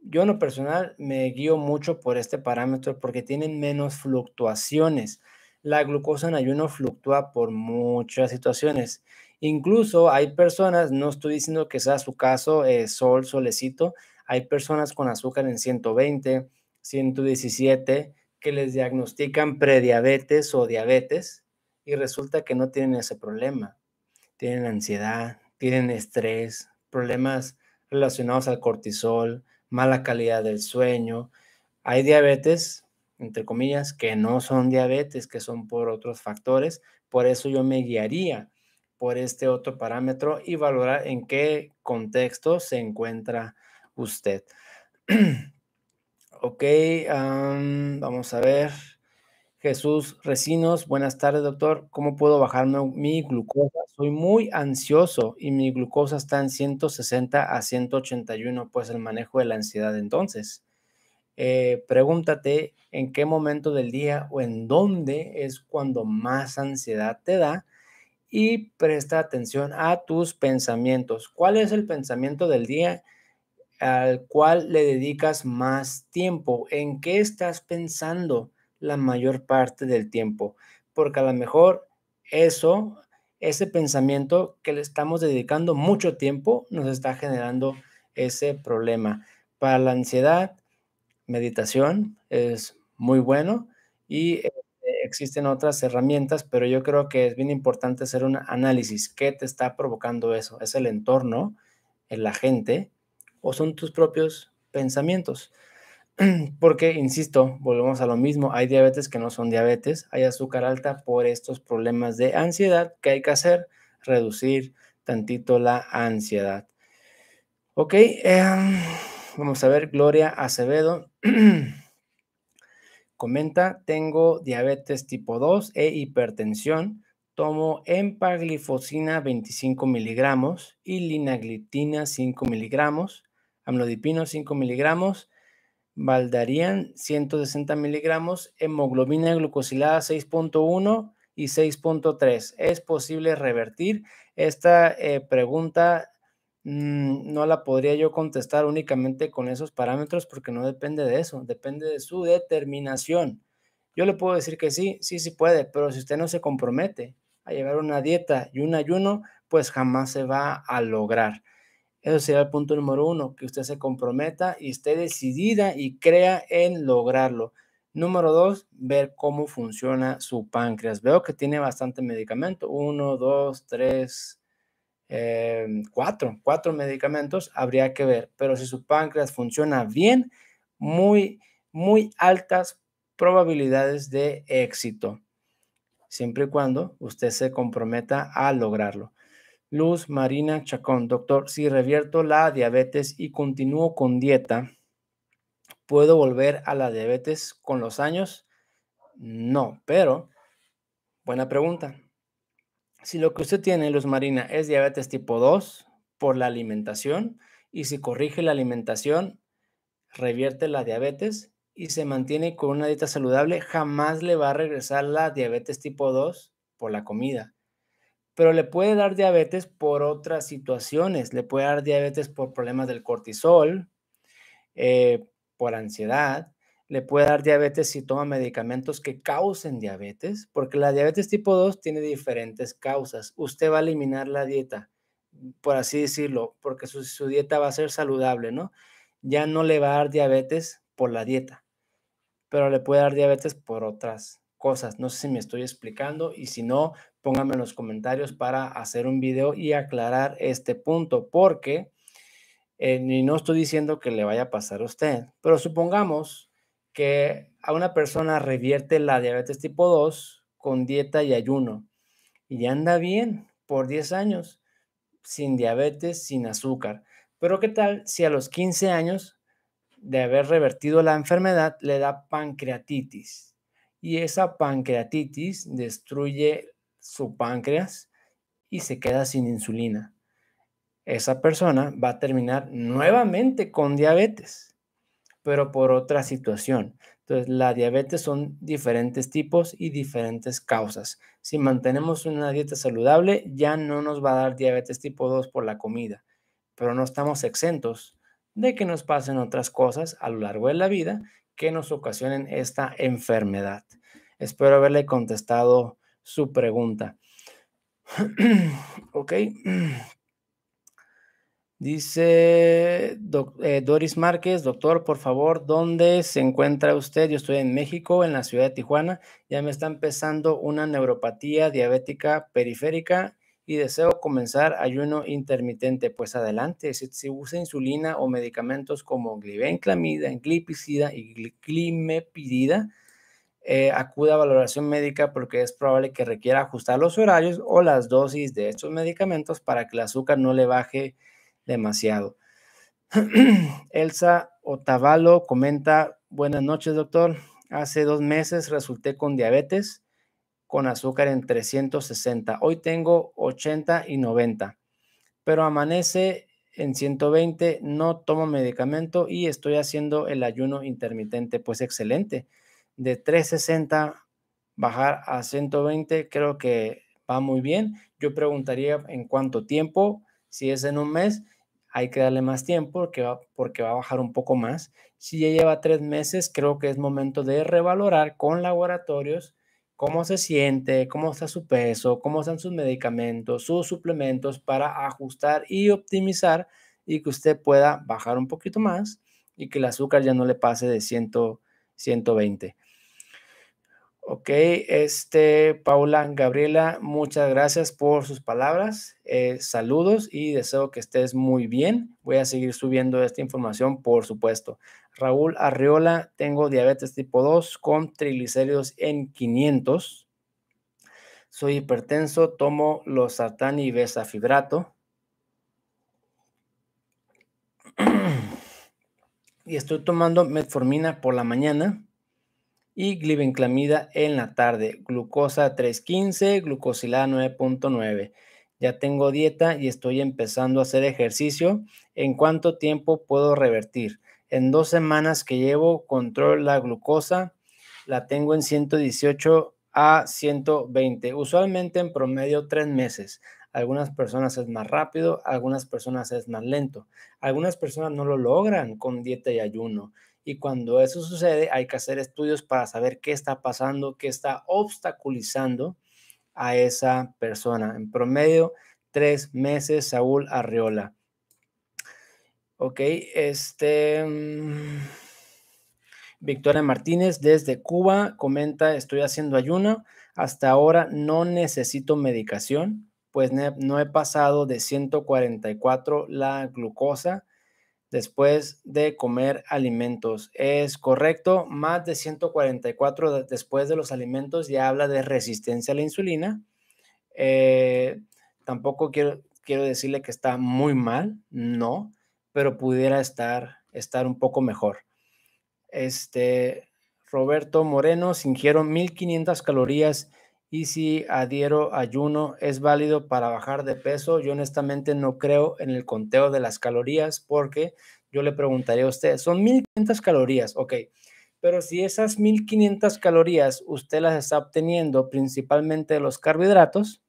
Yo en lo personal me guío mucho por este parámetro porque tienen menos fluctuaciones. La glucosa en ayuno fluctúa por muchas situaciones. Incluso hay personas, no estoy diciendo que sea su caso, eh, sol, solecito, hay personas con azúcar en 120, 117, que les diagnostican prediabetes o diabetes y resulta que no tienen ese problema. Tienen ansiedad, tienen estrés, problemas relacionados al cortisol, mala calidad del sueño. Hay diabetes, entre comillas, que no son diabetes, que son por otros factores. Por eso yo me guiaría por este otro parámetro y valorar en qué contexto se encuentra usted. ok, vamos a ver. Jesús Recinos, buenas tardes, doctor. ¿Cómo puedo bajarme mi glucosa? Soy muy ansioso y mi glucosa está en 160 a 181, pues el manejo de la ansiedad entonces. Eh, pregúntate en qué momento del día o en dónde es cuando más ansiedad te da y presta atención a tus pensamientos. ¿Cuál es el pensamiento del día al cual le dedicas más tiempo? ¿En qué estás pensando? la mayor parte del tiempo, porque a lo mejor eso, ese pensamiento que le estamos dedicando mucho tiempo, nos está generando ese problema. Para la ansiedad, meditación es muy bueno y eh, existen otras herramientas, pero yo creo que es bien importante hacer un análisis. ¿Qué te está provocando eso? ¿Es el entorno, la gente o son tus propios pensamientos? porque, insisto, volvemos a lo mismo, hay diabetes que no son diabetes, hay azúcar alta por estos problemas de ansiedad. ¿Qué hay que hacer? Reducir tantito la ansiedad. Ok, em, vamos a ver, Gloria Acevedo. Comenta, tengo diabetes tipo 2 e hipertensión. Tomo empaglifosina 25 miligramos y linaglitina 5 miligramos, amlodipino 5 miligramos Valdarían 160 miligramos, hemoglobina glucosilada 6.1 y 6.3. ¿Es posible revertir? Esta eh, pregunta mm, no la podría yo contestar únicamente con esos parámetros porque no depende de eso, depende de su determinación. Yo le puedo decir que sí, sí, sí puede, pero si usted no se compromete a llevar una dieta y un ayuno, pues jamás se va a lograr. Eso sería el punto número uno, que usted se comprometa y esté decidida y crea en lograrlo. Número dos, ver cómo funciona su páncreas. Veo que tiene bastante medicamento, uno, dos, tres, em, cuatro, cuatro medicamentos, habría que ver. Pero si su páncreas funciona bien, muy, muy altas probabilidades de éxito, siempre y cuando usted se comprometa a lograrlo. Luz Marina Chacón, doctor, si revierto la diabetes y continúo con dieta, ¿puedo volver a la diabetes con los años? No, pero, buena pregunta. Si lo que usted tiene, Luz Marina, es diabetes tipo 2 por la alimentación y si corrige la alimentación, revierte la diabetes y se mantiene con una dieta saludable, jamás le va a regresar la diabetes tipo 2 por la comida pero le puede dar diabetes por otras situaciones. Le puede dar diabetes por problemas del cortisol, eh, por ansiedad. Le puede dar diabetes si toma medicamentos que causen diabetes, porque la diabetes tipo 2 tiene diferentes causas. Usted va a eliminar la dieta, por así decirlo, porque su, su dieta va a ser saludable, ¿no? Ya no le va a dar diabetes por la dieta, pero le puede dar diabetes por otras no sé si me estoy explicando y si no, pónganme en los comentarios para hacer un video y aclarar este punto, porque eh, no estoy diciendo que le vaya a pasar a usted, pero supongamos que a una persona revierte la diabetes tipo 2 con dieta y ayuno y ya anda bien por 10 años, sin diabetes, sin azúcar. Pero ¿qué tal si a los 15 años de haber revertido la enfermedad le da pancreatitis? y esa pancreatitis destruye su páncreas y se queda sin insulina. Esa persona va a terminar nuevamente con diabetes, pero por otra situación. Entonces, la diabetes son diferentes tipos y diferentes causas. Si mantenemos una dieta saludable, ya no nos va a dar diabetes tipo 2 por la comida, pero no estamos exentos de que nos pasen otras cosas a lo largo de la vida que nos ocasionen esta enfermedad. Espero haberle contestado su pregunta. ok. Dice eh, Doris Márquez, doctor, por favor, ¿dónde se encuentra usted? Yo estoy en México, en la ciudad de Tijuana. Ya me está empezando una neuropatía diabética periférica y deseo comenzar ayuno intermitente, pues adelante, si, usa insulina o medicamentos como glibenclamida, glipicida y glimepidida, eh, acuda a valoración médica porque es probable que requiera ajustar los horarios o las dosis de estos medicamentos para que el azúcar no le baje demasiado. Elsa Otavalo comenta, buenas noches doctor, hace dos meses resulté con diabetes con azúcar en 360. Hoy tengo 80 y 90, pero amanece en 120, no tomo medicamento y estoy haciendo el ayuno intermitente. Pues excelente. De 360 bajar a 120 creo que va muy bien. Yo preguntaría en cuánto tiempo, si es en un mes, hay que darle más tiempo porque va, porque va a bajar un poco más. Si ya lleva tres meses, creo que es momento de revalorar con laboratorios cómo se siente, cómo está su peso, cómo están sus medicamentos, sus suplementos para ajustar y optimizar y que usted pueda bajar un poquito más y que el azúcar ya no le pase de 120. Ok, este, Paula, Gabriela, muchas gracias por sus palabras, eh, saludos y deseo que estés muy bien. Voy a seguir subiendo esta información, por supuesto. Raúl Arriola, tengo diabetes tipo 2 con triglicéridos en 500. Soy hipertenso, tomo los y besafibrato. y estoy tomando metformina por la mañana y glibenclamida en la tarde. Glucosa 315, glucosilada 9.9. Ya tengo dieta y estoy empezando a hacer ejercicio. ¿En cuánto tiempo puedo revertir? En dos semanas que llevo, control la glucosa, la tengo en 118 a 120, usualmente en promedio tres meses. Algunas personas es más rápido, algunas personas es más lento. Algunas personas no lo logran con dieta y ayuno. Y cuando eso sucede, hay que hacer estudios para saber qué está pasando, qué está obstaculizando a esa persona. En promedio, tres meses, Saúl Arriola. Ok, este. Mm, Victoria Martínez desde Cuba comenta: Estoy haciendo ayuno. Hasta ahora no necesito medicación, pues no he pasado de 144 la glucosa después de comer alimentos. Es correcto, más de 144 después de los alimentos ya habla de resistencia a la insulina. Eh, tampoco quiero, quiero decirle que está muy mal, no, pero pudiera estar, estar un poco mejor. Este, Roberto Moreno, si ingiero 1500 calorías y si adhiero ayuno, ¿es válido para bajar de peso? Yo honestamente no creo en el conteo de las calorías porque yo le preguntaría a usted, son 1500 calorías, ok, pero si esas 1500 calorías usted las está obteniendo principalmente de los carbohidratos,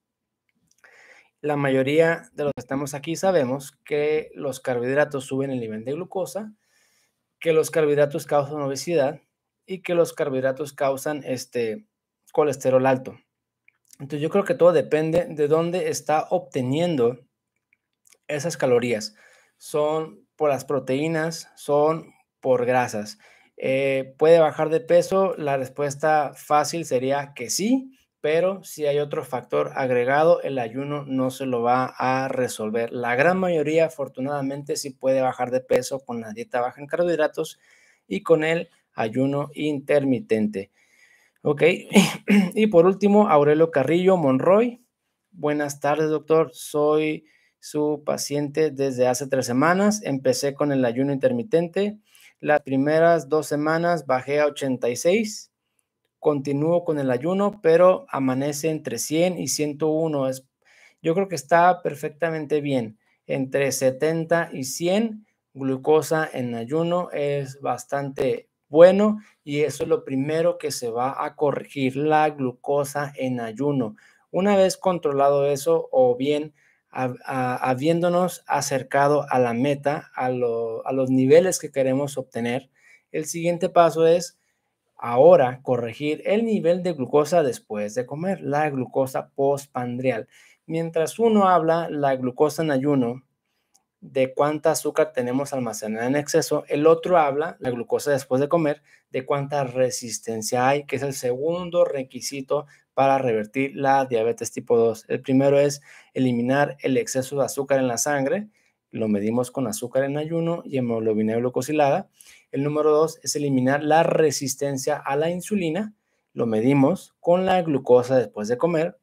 la mayoría de los que estamos aquí sabemos que los carbohidratos suben el nivel de glucosa, que los carbohidratos causan obesidad y que los carbohidratos causan este colesterol alto. Entonces yo creo que todo depende de dónde está obteniendo esas calorías. Son por las proteínas, son por grasas. Eh, ¿Puede bajar de peso? La respuesta fácil sería que sí, pero si hay otro factor agregado, el ayuno no se lo va a resolver. La gran mayoría, afortunadamente, sí puede bajar de peso con la dieta baja en carbohidratos y con el ayuno intermitente. Ok, y por último, Aurelio Carrillo Monroy. Buenas tardes, doctor. Soy su paciente desde hace tres semanas. Empecé con el ayuno intermitente. Las primeras dos semanas bajé a 86 continúo con el ayuno, pero amanece entre 100 y 101. Es, yo creo que está perfectamente bien. Entre 70 y 100, glucosa en ayuno es bastante bueno y eso es lo primero que se va a corregir, la glucosa en ayuno. Una vez controlado eso o bien ah, habiéndonos acercado a la meta, a los niveles que queremos obtener, el siguiente paso es Ahora, corregir el nivel de glucosa después de comer, la glucosa postpandrial. Mientras uno habla la glucosa en ayuno, de cuánta azúcar tenemos almacenada en exceso, el otro habla, la glucosa después de comer, de cuánta resistencia hay, que es el segundo requisito para revertir la diabetes tipo 2. El primero es eliminar el exceso de azúcar en la sangre, lo medimos con azúcar en ayuno y hemoglobina glucosilada. El número dos es eliminar la resistencia a la insulina. Lo medimos con la glucosa después de comer.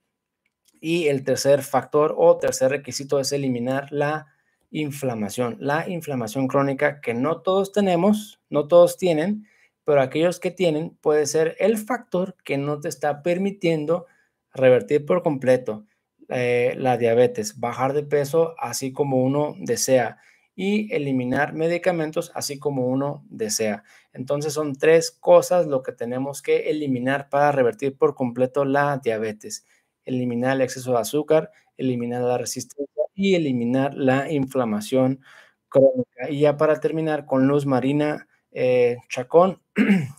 Y el tercer factor o tercer requisito es eliminar la inflamación, la inflamación crónica que no todos tenemos, no todos tienen, pero aquellos que tienen puede ser el factor que no te está permitiendo revertir por completo eh, la diabetes, bajar de peso así como uno desea, y eliminar medicamentos así como uno desea. Entonces son tres cosas lo que tenemos que eliminar para revertir por completo la diabetes. Eliminar el exceso de azúcar, eliminar la resistencia y eliminar la inflamación crónica. Y ya para terminar con Luz Marina eh, Chacón,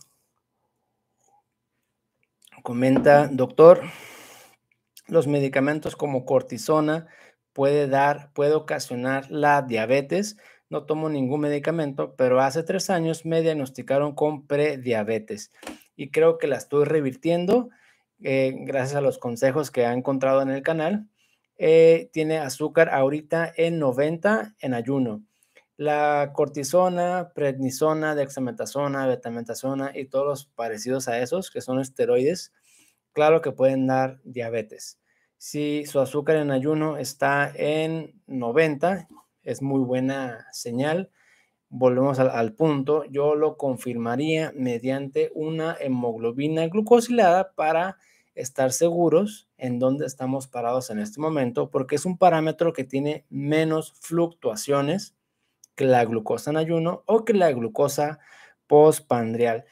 comenta, doctor, los medicamentos como cortisona, puede dar, puede ocasionar la diabetes. No tomo ningún medicamento, pero hace tres años me diagnosticaron con prediabetes y creo que la estoy revirtiendo eh, gracias a los consejos que ha encontrado en el canal. Eh, tiene azúcar ahorita en 90 en ayuno. La cortisona, prednisona, dexametasona, betametasona y todos los parecidos a esos, que son esteroides, claro que pueden dar diabetes. Si su azúcar en ayuno está en 90, es muy buena señal. Volvemos al, punto. Yo lo confirmaría mediante una hemoglobina glucosilada para estar seguros en dónde estamos parados en este momento, porque es un parámetro que tiene menos fluctuaciones que la glucosa en ayuno o que la glucosa postpandrial.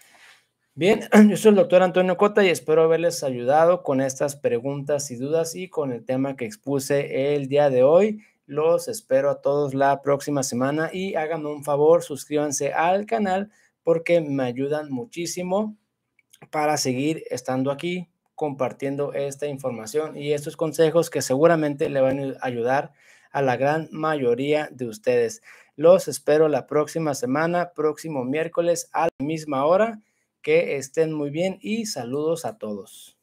Bien, yo soy el doctor Antonio Cota y espero haberles ayudado con estas preguntas y dudas y con el tema que expuse el día de hoy. Los espero a todos la próxima semana y háganme un favor, suscríbanse al canal porque me ayudan muchísimo para seguir estando aquí compartiendo esta información y estos consejos que seguramente le van a ayudar a la gran mayoría de ustedes. Los espero la próxima semana, próximo miércoles a la misma hora que estén muy bien y saludos a todos.